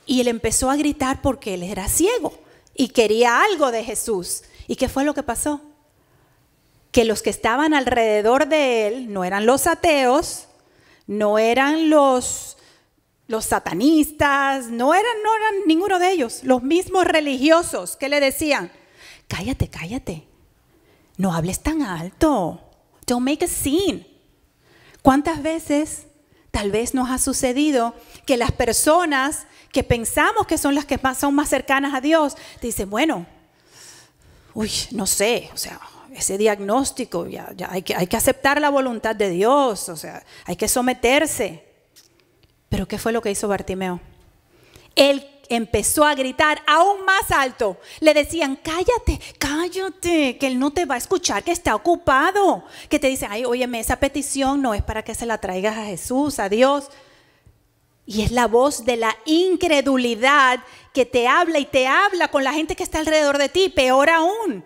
y él empezó a gritar porque él era ciego y quería algo de Jesús. ¿Y qué fue lo que pasó? Que los que estaban alrededor de él no eran los ateos, no eran los los satanistas, no eran, no eran ninguno de ellos, los mismos religiosos que le decían, cállate, cállate, no hables tan alto, don't make a scene. ¿Cuántas veces Tal vez nos ha sucedido que las personas que pensamos que son las que son más cercanas a Dios, dicen, bueno, uy, no sé, o sea, ese diagnóstico, ya, hay, que, hay que aceptar la voluntad de Dios, o sea, hay que someterse. Pero ¿qué fue lo que hizo Bartimeo? empezó a gritar aún más alto. Le decían, cállate, cállate, que él no te va a escuchar, que está ocupado. Que te dicen, ay, óyeme, esa petición no es para que se la traigas a Jesús, a Dios. Y es la voz de la incredulidad que te habla y te habla con la gente que está alrededor de ti, peor aún,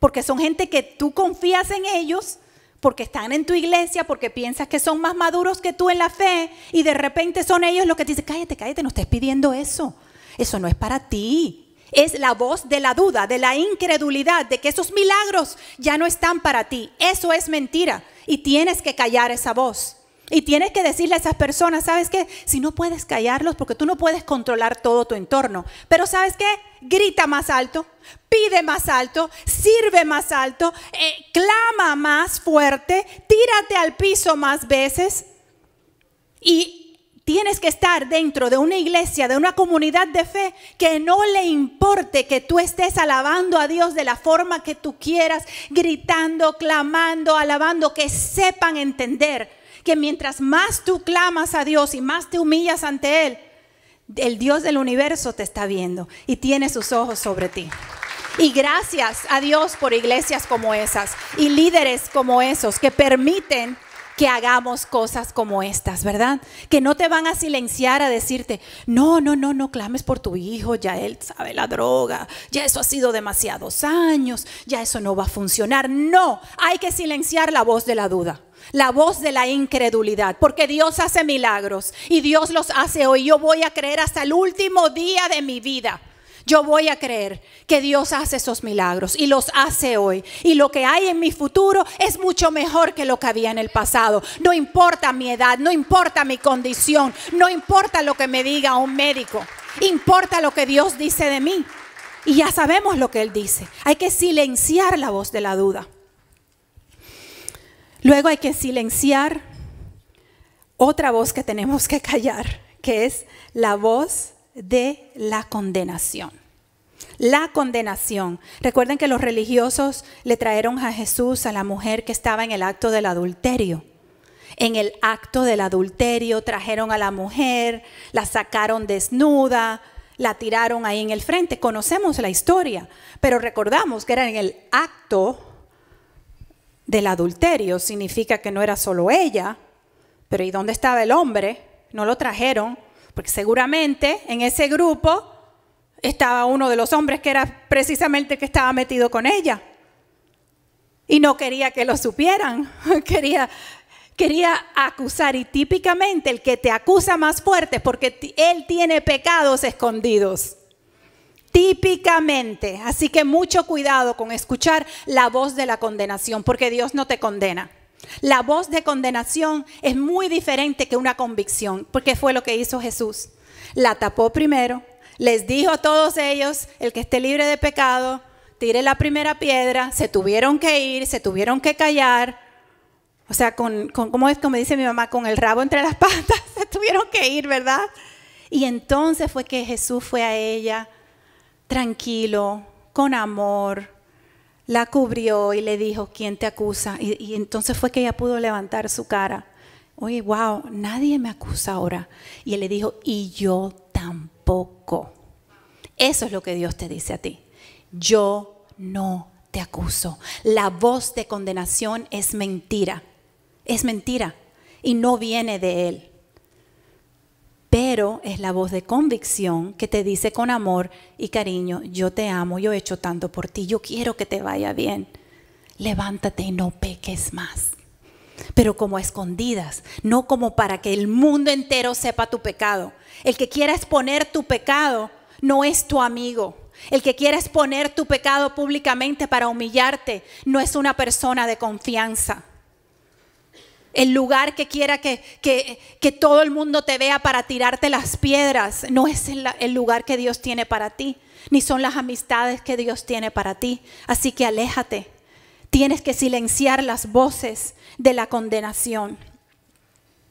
porque son gente que tú confías en ellos, porque están en tu iglesia, porque piensas que son más maduros que tú en la fe, y de repente son ellos los que te dicen, cállate, cállate, no estés pidiendo eso. Eso no es para ti. Es la voz de la duda, de la incredulidad, de que esos milagros ya no están para ti. Eso es mentira. Y tienes que callar esa voz. Y tienes que decirle a esas personas, ¿sabes qué? Si no puedes callarlos, porque tú no puedes controlar todo tu entorno. Pero ¿sabes qué? Grita más alto, pide más alto, sirve más alto, eh, clama más fuerte, tírate al piso más veces. Y Tienes que estar dentro de una iglesia, de una comunidad de fe, que no le importe que tú estés alabando a Dios de la forma que tú quieras, gritando, clamando, alabando, que sepan entender que mientras más tú clamas a Dios y más te humillas ante Él, el Dios del universo te está viendo y tiene sus ojos sobre ti. Y gracias a Dios por iglesias como esas y líderes como esos que permiten que hagamos cosas como estas, ¿verdad? Que no te van a silenciar a decirte, no, no, no, no clames por tu hijo, ya él sabe la droga, ya eso ha sido demasiados años, ya eso no va a funcionar. No, hay que silenciar la voz de la duda la voz de la incredulidad, porque Dios hace milagros y Dios los hace hoy. Yo voy a creer hasta el último día de mi vida. Yo voy a creer que Dios hace esos milagros y los hace hoy. Y lo que hay en mi futuro es mucho mejor que lo que había en el pasado. No importa mi edad, no importa mi condición, no importa lo que me diga un médico, importa lo que Dios dice de mí. Y ya sabemos lo que Él dice. Hay que silenciar la voz de la duda. Luego hay que silenciar otra voz que tenemos que callar, que es la voz de la condenación. La condenación. Recuerden que los religiosos le trajeron a Jesús a la mujer que estaba en el acto del adulterio. En el acto del adulterio trajeron a la mujer, la sacaron desnuda, la tiraron ahí en el frente. Conocemos la historia, pero recordamos que era en el acto del adulterio. Significa que no era solo ella, pero ¿y dónde estaba el hombre? No lo trajeron porque seguramente en ese grupo estaba uno de los hombres que era precisamente el que estaba metido con ella. Y no quería que lo supieran, quería, quería acusar. Y típicamente el que te acusa más fuerte es porque él tiene pecados escondidos. Típicamente. Así que mucho cuidado con escuchar la voz de la condenación, porque Dios no te condena. La voz de condenación es muy diferente que una convicción, porque fue lo que hizo Jesús. La tapó primero, les dijo a todos ellos, el que esté libre de pecado, tire la primera piedra, se tuvieron que ir, se tuvieron que callar. O sea, con, ¿cómo es como dice mi mamá? Con el rabo entre las patas, se tuvieron que ir, ¿verdad? Y entonces fue que Jesús fue a ella, tranquilo, con amor, la cubrió y le dijo, ¿quién te acusa? Y, entonces fue que ella pudo levantar su cara. Oye, wow, nadie me acusa ahora. Y él le dijo, y yo tampoco. Eso es lo que Dios te dice a ti. Yo no te acuso. La voz de condenación es mentira. Es mentira. Y no viene de Él pero es la voz de convicción que te dice con amor y cariño, yo te amo, yo he hecho tanto por ti, yo quiero que te vaya bien. Levántate y no peques más, pero como escondidas, no como para que el mundo entero sepa tu pecado. El que quiera exponer tu pecado no es tu amigo. El que quiera exponer tu pecado públicamente para humillarte no es una persona de confianza el lugar que quiera que, que, que, todo el mundo te vea para tirarte las piedras. No es el, el lugar que Dios tiene para ti, ni son las amistades que Dios tiene para ti. Así que aléjate. Tienes que silenciar las voces de la condenación.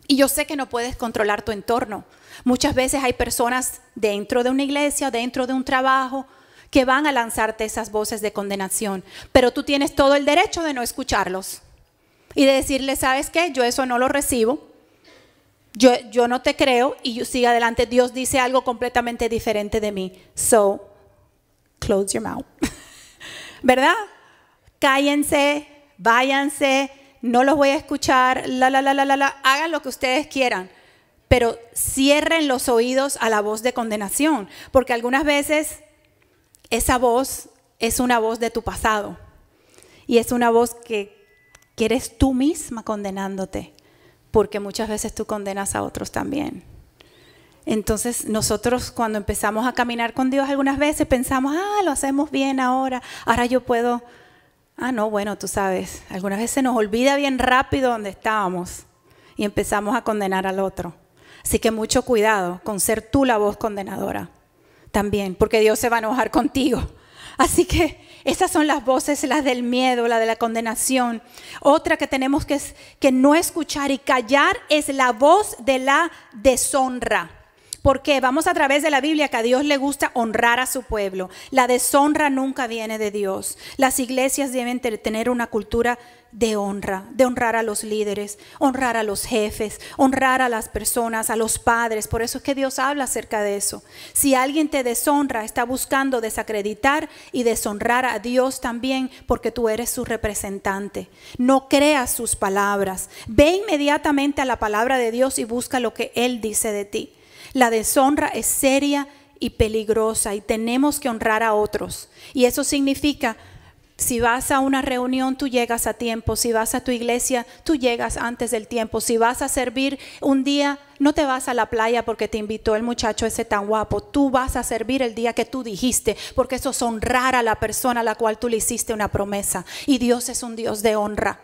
Y yo sé que no puedes controlar tu entorno. Muchas veces hay personas dentro de una iglesia, dentro de un trabajo, que van a lanzarte esas voces de condenación, pero tú tienes todo el derecho de no escucharlos y de decirle, ¿sabes qué? Yo eso no lo recibo, yo, yo no te creo y yo sigue adelante. Dios dice algo completamente diferente de mí. So, close your mouth. ¿Verdad? Cállense, váyanse, no los voy a escuchar, la, la, la, la, la, la, hagan lo que ustedes quieran, pero cierren los oídos a la voz de condenación, porque algunas veces esa voz es una voz de tu pasado y es una voz que eres tú misma condenándote, porque muchas veces tú condenas a otros también. Entonces nosotros cuando empezamos a caminar con Dios algunas veces pensamos, ah, lo hacemos bien ahora, ahora yo puedo... Ah, no, bueno, tú sabes, algunas veces nos olvida bien rápido donde estábamos y empezamos a condenar al otro. Así que mucho cuidado con ser tú la voz condenadora también, porque Dios se va a enojar contigo. Así que esas son las voces, las del miedo, la de la condenación. Otra que tenemos que, que no escuchar y callar es la voz de la deshonra. Porque vamos a través de la Biblia que a Dios le gusta honrar a su pueblo. La deshonra nunca viene de Dios. Las iglesias deben tener una cultura de honra, de honrar a los líderes, honrar a los jefes, honrar a las personas, a los padres. Por eso es que Dios habla acerca de eso. Si alguien te deshonra, está buscando desacreditar y deshonrar a Dios también porque tú eres su representante. No creas sus palabras. Ve inmediatamente a la palabra de Dios y busca lo que Él dice de ti. La deshonra es seria y peligrosa y tenemos que honrar a otros. Y eso significa, si vas a una reunión, tú llegas a tiempo, si vas a tu iglesia, tú llegas antes del tiempo, si vas a servir un día, no te vas a la playa porque te invitó el muchacho ese tan guapo, tú vas a servir el día que tú dijiste, porque eso es honrar a la persona a la cual tú le hiciste una promesa. Y Dios es un Dios de honra.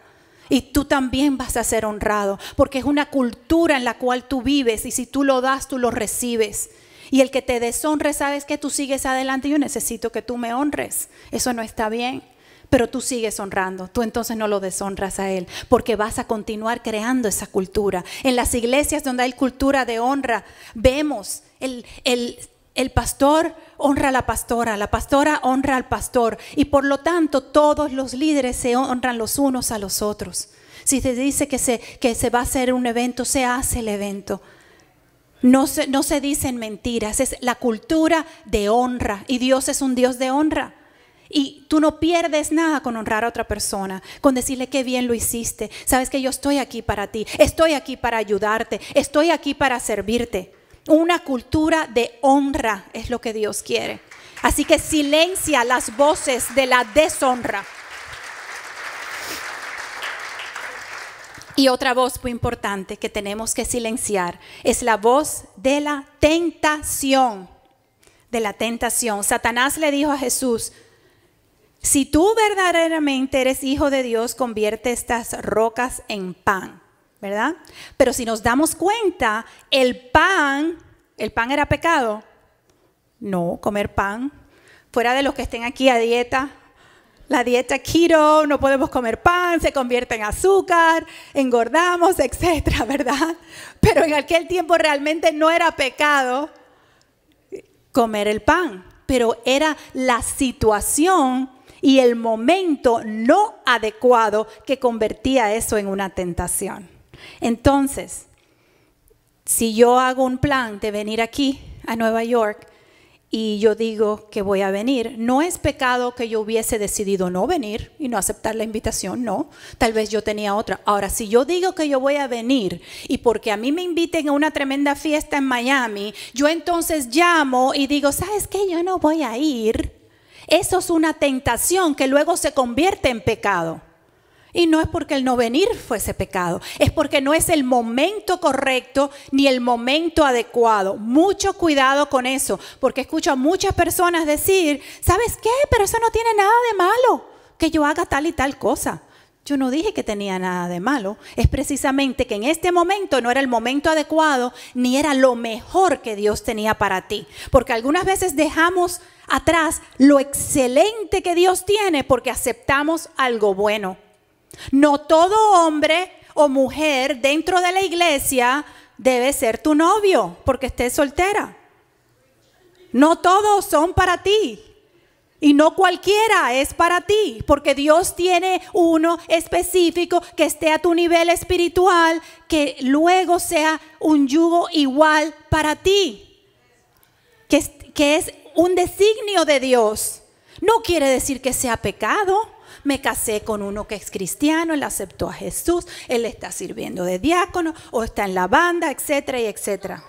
Y tú también vas a ser honrado, porque es una cultura en la cual tú vives y si tú lo das, tú lo recibes. Y el que te deshonre, sabes que tú sigues adelante, yo necesito que tú me honres. Eso no está bien, pero tú sigues honrando, tú entonces no lo deshonras a él, porque vas a continuar creando esa cultura. En las iglesias donde hay cultura de honra, vemos el, el el pastor honra a la pastora, la pastora honra al pastor y por lo tanto todos los líderes se honran los unos a los otros. Si se dice que se, que se va a hacer un evento, se hace el evento. No se, no se dicen mentiras, es la cultura de honra y Dios es un Dios de honra. Y tú no pierdes nada con honrar a otra persona, con decirle qué bien lo hiciste. Sabes que yo estoy aquí para ti, estoy aquí para ayudarte, estoy aquí para servirte. Una cultura de honra es lo que Dios quiere. Así que silencia las voces de la deshonra. Y otra voz muy importante que tenemos que silenciar es la voz de la tentación. De la tentación. Satanás le dijo a Jesús, si tú verdaderamente eres hijo de Dios, convierte estas rocas en pan. ¿verdad? Pero si nos damos cuenta, el pan, ¿el pan era pecado? No, comer pan. Fuera de los que estén aquí a dieta, la dieta keto, no podemos comer pan, se convierte en azúcar, engordamos, etcétera, ¿verdad? Pero en aquel tiempo realmente no era pecado comer el pan, pero era la situación y el momento no adecuado que convertía eso en una tentación. Entonces, si yo hago un plan de venir aquí a Nueva York y yo digo que voy a venir, no es pecado que yo hubiese decidido no venir y no aceptar la invitación, no, tal vez yo tenía otra. Ahora, si yo digo que yo voy a venir y porque a mí me inviten a una tremenda fiesta en Miami, yo entonces llamo y digo, ¿sabes qué? Yo no voy a ir. Eso es una tentación que luego se convierte en pecado. Y no es porque el no venir fuese pecado, es porque no es el momento correcto ni el momento adecuado. Mucho cuidado con eso, porque escucho a muchas personas decir, ¿sabes qué? Pero eso no tiene nada de malo, que yo haga tal y tal cosa. Yo no dije que tenía nada de malo, es precisamente que en este momento no era el momento adecuado ni era lo mejor que Dios tenía para ti, porque algunas veces dejamos atrás lo excelente que Dios tiene porque aceptamos algo bueno. No todo hombre o mujer dentro de la iglesia debe ser tu novio porque estés soltera. No todos son para ti. Y no cualquiera es para ti, porque Dios tiene uno específico que esté a tu nivel espiritual, que luego sea un yugo igual para ti, que es, que es un designio de Dios. No quiere decir que sea pecado. Me casé con uno que es cristiano, él aceptó a Jesús, él está sirviendo de diácono o está en la banda, etcétera y etcétera.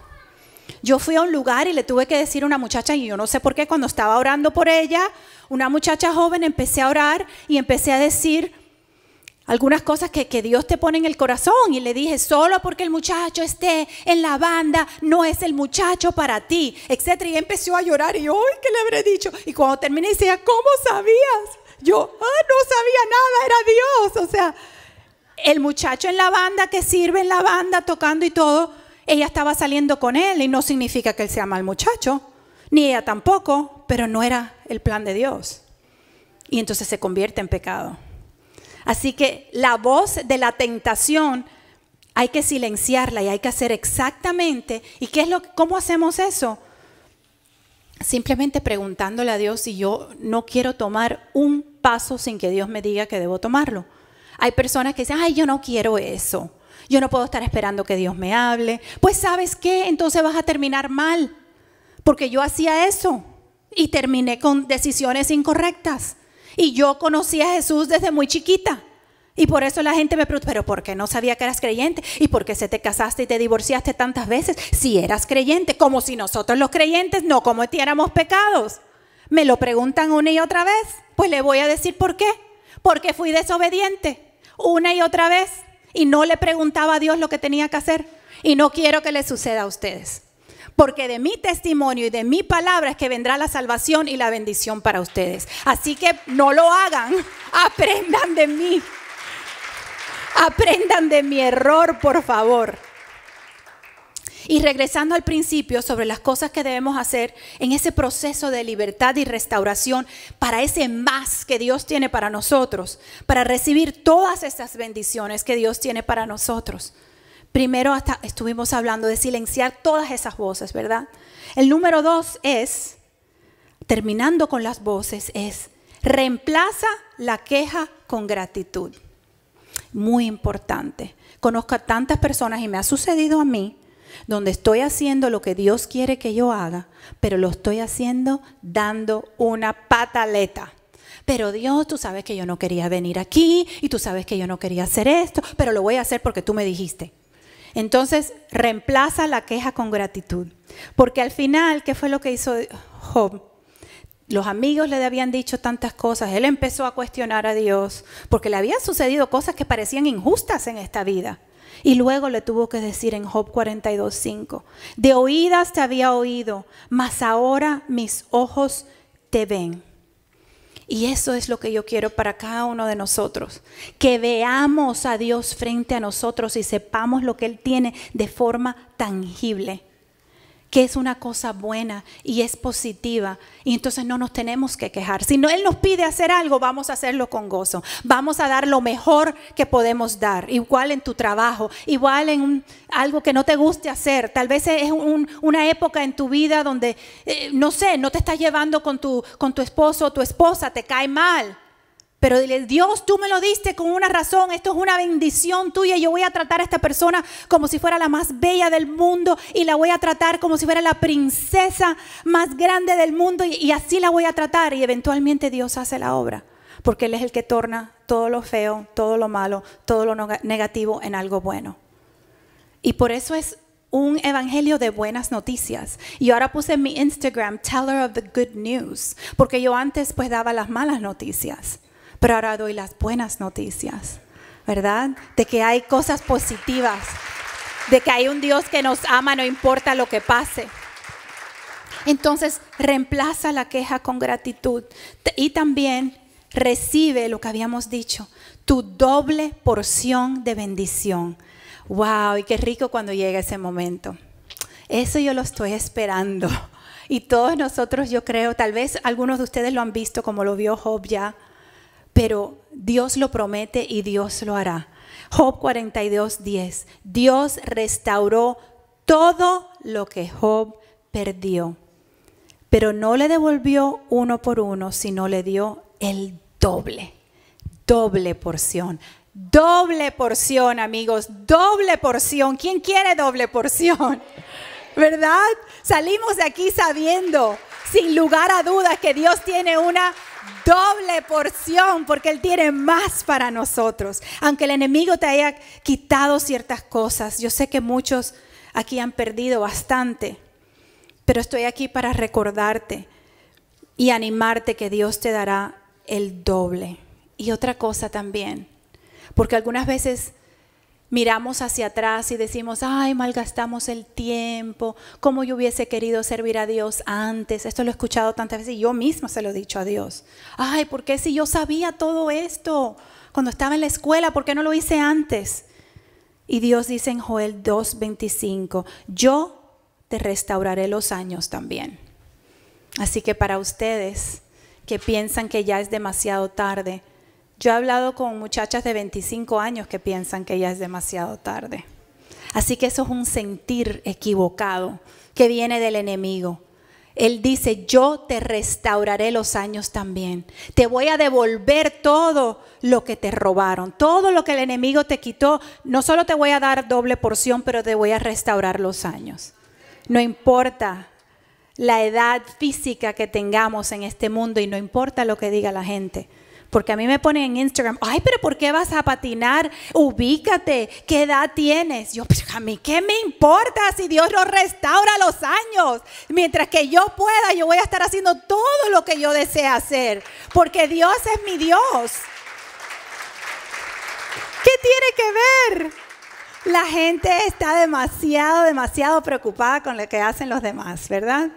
Yo fui a un lugar y le tuve que decir a una muchacha, y yo no sé por qué, cuando estaba orando por ella, una muchacha joven, empecé a orar y empecé a decir, algunas cosas que, Dios te pone en el corazón y le dije, solo porque el muchacho esté en la banda, no es el muchacho para ti, etc. Y empezó a llorar y yo, qué le habré dicho! Y cuando terminé decía, ¿cómo sabías? Yo, ah, no sabía nada, era Dios. O sea, el muchacho en la banda que sirve en la banda tocando y todo, ella estaba saliendo con él y no significa que él sea mal muchacho, ni ella tampoco, pero no era el plan de Dios. Y entonces se convierte en pecado. Así que la voz de la tentación hay que silenciarla y hay que hacer exactamente. ¿Y qué es lo cómo hacemos eso? Simplemente preguntándole a Dios si yo no quiero tomar un paso sin que Dios me diga que debo tomarlo. Hay personas que dicen, "Ay, yo no quiero eso. Yo no puedo estar esperando que Dios me hable." Pues ¿sabes qué? Entonces vas a terminar mal. Porque yo hacía eso y terminé con decisiones incorrectas. Y yo conocí a Jesús desde muy chiquita. Y por eso la gente me pregunta, pero ¿por qué no sabía que eras creyente? ¿Y por qué se te casaste y te divorciaste tantas veces? Si eras creyente, como si nosotros los creyentes no cometiéramos pecados. Me lo preguntan una y otra vez. Pues le voy a decir por qué. Porque fui desobediente una y otra vez y no le preguntaba a Dios lo que tenía que hacer. Y no quiero que le suceda a ustedes porque de mi testimonio y de mi palabra es que vendrá la salvación y la bendición para ustedes. Así que no lo hagan, aprendan de mí. Aprendan de mi error, por favor. Y regresando al principio sobre las cosas que debemos hacer en ese proceso de libertad y restauración para ese más que Dios tiene para nosotros, para recibir todas esas bendiciones que Dios tiene para nosotros. Primero hasta estuvimos hablando de silenciar todas esas voces, ¿verdad? El número dos es, terminando con las voces, es reemplaza la queja con gratitud. Muy importante. Conozco a tantas personas y me ha sucedido a mí donde estoy haciendo lo que Dios quiere que yo haga, pero lo estoy haciendo dando una pataleta. Pero Dios, tú sabes que yo no quería venir aquí y tú sabes que yo no quería hacer esto, pero lo voy a hacer porque tú me dijiste. Entonces, reemplaza la queja con gratitud. Porque al final, ¿qué fue lo que hizo Job? Los amigos le habían dicho tantas cosas, él empezó a cuestionar a Dios, porque le habían sucedido cosas que parecían injustas en esta vida. Y luego le tuvo que decir en Job 42.5, de oídas te había oído, mas ahora mis ojos te ven. Y eso es lo que yo quiero para cada uno de nosotros, que veamos a Dios frente a nosotros y sepamos lo que Él tiene de forma tangible que es una cosa buena y es positiva. Y entonces no nos tenemos que quejar. Si no Él nos pide hacer algo, vamos a hacerlo con gozo. Vamos a dar lo mejor que podemos dar. Igual en tu trabajo, igual en algo que no te guste hacer. Tal vez es una época en tu vida donde, eh, no sé, no te estás llevando con tu, con tu esposo o tu esposa, te cae mal pero dile, Dios, tú me lo diste con una razón, esto es una bendición tuya, yo voy a tratar a esta persona como si fuera la más bella del mundo y la voy a tratar como si fuera la princesa más grande del mundo y, así la voy a tratar y eventualmente Dios hace la obra, porque Él es el que torna todo lo feo, todo lo malo, todo lo negativo en algo bueno. Y por eso es un evangelio de buenas noticias. Y ahora puse en mi Instagram, Teller of the Good News, porque yo antes pues daba las malas noticias. Pero ahora doy las buenas noticias, ¿verdad? De que hay cosas positivas, de que hay un Dios que nos ama, no importa lo que pase. Entonces, reemplaza la queja con gratitud y también recibe lo que habíamos dicho, tu doble porción de bendición. ¡Wow! Y qué rico cuando llega ese momento. Eso yo lo estoy esperando. Y todos nosotros, yo creo, tal vez algunos de ustedes lo han visto como lo vio Job ya, pero Dios lo promete y Dios lo hará. Job 42, 10. Dios restauró todo lo que Job perdió, pero no le devolvió uno por uno, sino le dio el doble, doble porción. Doble porción, amigos, doble porción. ¿Quién quiere doble porción? ¿Verdad? Salimos de aquí sabiendo, sin lugar a dudas, que Dios tiene una doble porción porque Él tiene más para nosotros. Aunque el enemigo te haya quitado ciertas cosas, yo sé que muchos aquí han perdido bastante, pero estoy aquí para recordarte y animarte que Dios te dará el doble. Y otra cosa también, porque algunas veces miramos hacia atrás y decimos, ay, malgastamos el tiempo, como yo hubiese querido servir a Dios antes. Esto lo he escuchado tantas veces y yo misma se lo he dicho a Dios. Ay, ¿por qué si yo sabía todo esto cuando estaba en la escuela, por qué no lo hice antes? Y Dios dice en Joel 2:25, yo te restauraré los años también. Así que para ustedes que piensan que ya es demasiado tarde, yo he hablado con muchachas de 25 años que piensan que ya es demasiado tarde. Así que eso es un sentir equivocado que viene del enemigo. Él dice, yo te restauraré los años también. Te voy a devolver todo lo que te robaron, todo lo que el enemigo te quitó. No solo te voy a dar doble porción, pero te voy a restaurar los años. No importa la edad física que tengamos en este mundo y no importa lo que diga la gente. Porque a mí me ponen en Instagram, ay, pero ¿por qué vas a patinar? Ubícate, ¿qué edad tienes? Yo, pues, a mí, ¿qué me importa si Dios lo restaura los años? Mientras que yo pueda, yo voy a estar haciendo todo lo que yo desee hacer, porque Dios es mi Dios. ¿Qué tiene que ver? La gente está demasiado, demasiado preocupada con lo que hacen los demás, ¿verdad?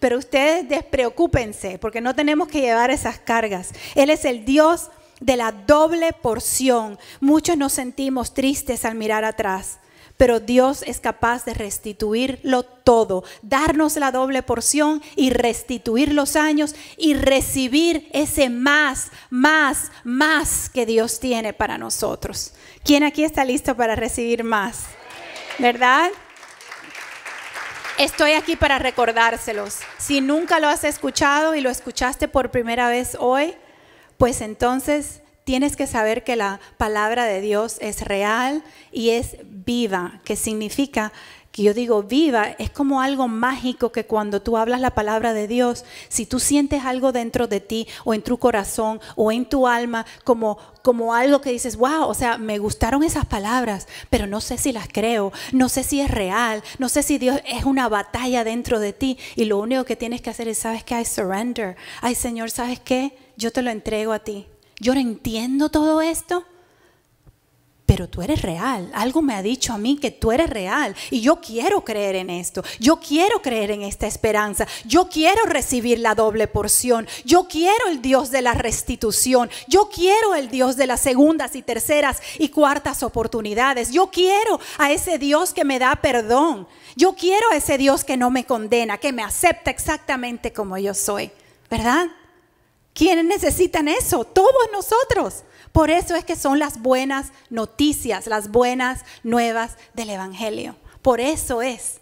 pero ustedes despreocúpense porque no tenemos que llevar esas cargas. Él es el Dios de la doble porción. Muchos nos sentimos tristes al mirar atrás, pero Dios es capaz de restituirlo todo, darnos la doble porción y restituir los años y recibir ese más, más, más que Dios tiene para nosotros. ¿Quién aquí está listo para recibir más? ¿Verdad? Estoy aquí para recordárselos. Si nunca lo has escuchado y lo escuchaste por primera vez hoy, pues entonces tienes que saber que la palabra de Dios es real y es viva, que significa y yo digo viva, es como algo mágico que cuando tú hablas la palabra de Dios, si tú sientes algo dentro de ti o en tu corazón o en tu alma como como algo que dices, wow, o sea, me gustaron esas palabras, pero no sé si las creo, no sé si es real, no sé si Dios es una batalla dentro de ti y lo único que tienes que hacer es, sabes que I surrender. Ay, Señor, ¿sabes qué? Yo te lo entrego a ti. Yo no entiendo todo esto, pero tú eres real. Algo me ha dicho a mí que tú eres real. Y yo quiero creer en esto. Yo quiero creer en esta esperanza. Yo quiero recibir la doble porción. Yo quiero el Dios de la restitución. Yo quiero el Dios de las segundas y terceras y cuartas oportunidades. Yo quiero a ese Dios que me da perdón. Yo quiero a ese Dios que no me condena, que me acepta exactamente como yo soy. ¿Verdad? ¿Quiénes necesitan eso? Todos nosotros. Por eso es que son las buenas noticias, las buenas nuevas del Evangelio. Por eso es.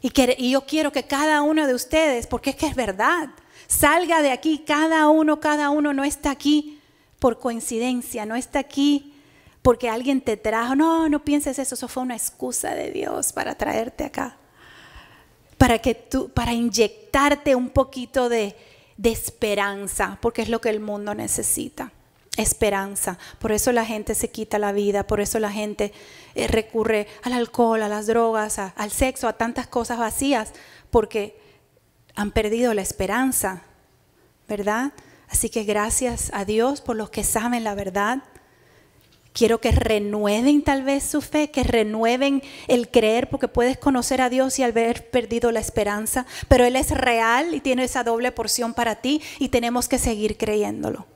Y, yo quiero que cada uno de ustedes, porque es que es verdad, salga de aquí, cada uno, cada uno no está aquí por coincidencia, no está aquí porque alguien te trajo. No, no pienses eso, eso fue una excusa de Dios para traerte acá. Para que tú, para inyectarte un poquito de esperanza, porque es lo que el mundo necesita esperanza. Por eso la gente se quita la vida, por eso la gente eh, recurre al alcohol, a las drogas, al sexo, a tantas cosas vacías, porque han perdido la esperanza, ¿verdad? Así que gracias a Dios por los que saben la verdad. Quiero que renueven tal vez su fe, que renueven el creer, porque puedes conocer a Dios y haber perdido la esperanza, pero Él es real y tiene esa doble porción para ti y tenemos que seguir creyéndolo.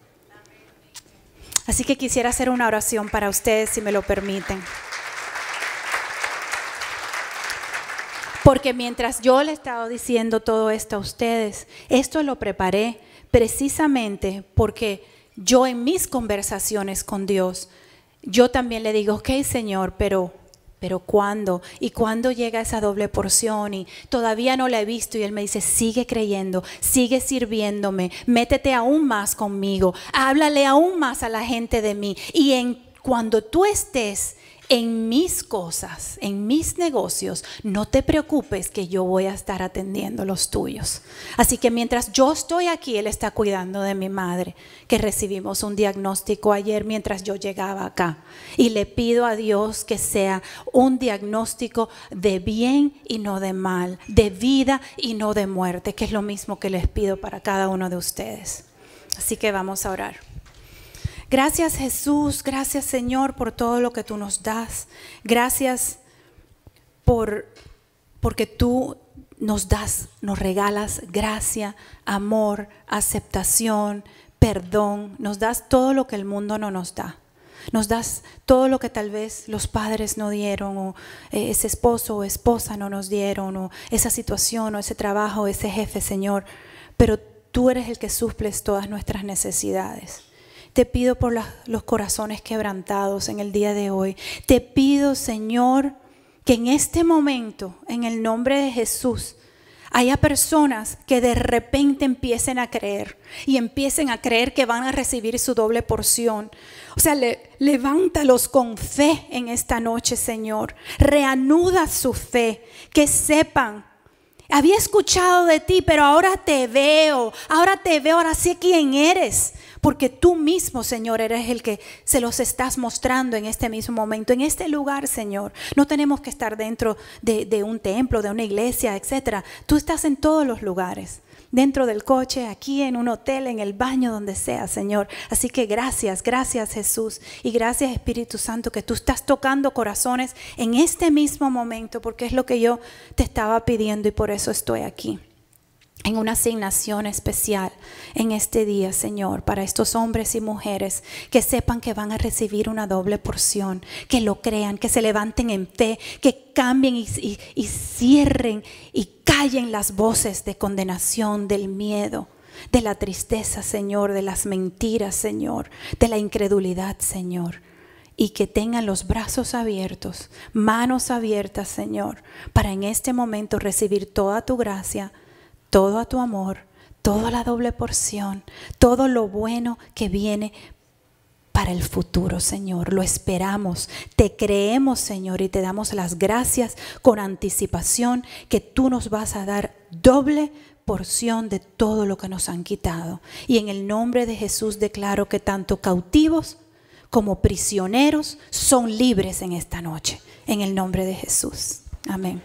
Así que quisiera hacer una oración para ustedes, si me lo permiten. Porque mientras yo le he estado diciendo todo esto a ustedes, esto lo preparé precisamente porque yo en mis conversaciones con Dios, yo también le digo, ok Señor, pero pero ¿cuándo? ¿Y cuando llega esa doble porción? Y todavía no la he visto. Y él me dice, sigue creyendo, sigue sirviéndome, métete aún más conmigo, háblale aún más a la gente de mí. Y en cuando tú estés en mis cosas, en mis negocios, no te preocupes que yo voy a estar atendiendo los tuyos. Así que mientras yo estoy aquí, Él está cuidando de mi madre, que recibimos un diagnóstico ayer mientras yo llegaba acá. Y le pido a Dios que sea un diagnóstico de bien y no de mal, de vida y no de muerte, que es lo mismo que les pido para cada uno de ustedes. Así que vamos a orar. Gracias Jesús, gracias Señor por todo lo que tú nos das. Gracias por porque tú nos das, nos regalas gracia, amor, aceptación, perdón, nos das todo lo que el mundo no nos da. Nos das todo lo que tal vez los padres no dieron, o eh, ese esposo o esposa no nos dieron, o esa situación, o ese trabajo, ese jefe, Señor. Pero tú eres el que suples todas nuestras necesidades. Te pido por los corazones quebrantados en el día de hoy. Te pido, Señor, que en este momento, en el nombre de Jesús, haya personas que de repente empiecen a creer y empiecen a creer que van a recibir su doble porción. O sea, levántalos con fe en esta noche, Señor. Reanuda su fe, que sepan. Había escuchado de ti, pero ahora te veo, ahora te veo, ahora sé quién eres porque tú mismo, Señor, eres el que se los estás mostrando en este mismo momento, en este lugar, Señor. No tenemos que estar dentro de, un templo, de una iglesia, etcétera. Tú estás en todos los lugares dentro del coche, aquí en un hotel, en el baño, donde sea, Señor. Así que gracias, gracias Jesús y gracias Espíritu Santo que tú estás tocando corazones en este mismo momento porque es lo que yo te estaba pidiendo y por eso estoy aquí en una asignación especial en este día, Señor, para estos hombres y mujeres que sepan que van a recibir una doble porción, que lo crean, que se levanten en fe, que cambien y, cierren y callen las voces de condenación, del miedo, de la tristeza, Señor, de las mentiras, Señor, de la incredulidad, Señor y que tengan los brazos abiertos, manos abiertas, Señor, para en este momento recibir toda tu gracia todo a tu amor, toda la doble porción, todo lo bueno que viene para el futuro, Señor. Lo esperamos, te creemos, Señor, y te damos las gracias con anticipación que tú nos vas a dar doble porción de todo lo que nos han quitado. Y en el nombre de Jesús declaro que tanto cautivos como prisioneros son libres en esta noche. En el nombre de Jesús. Amén.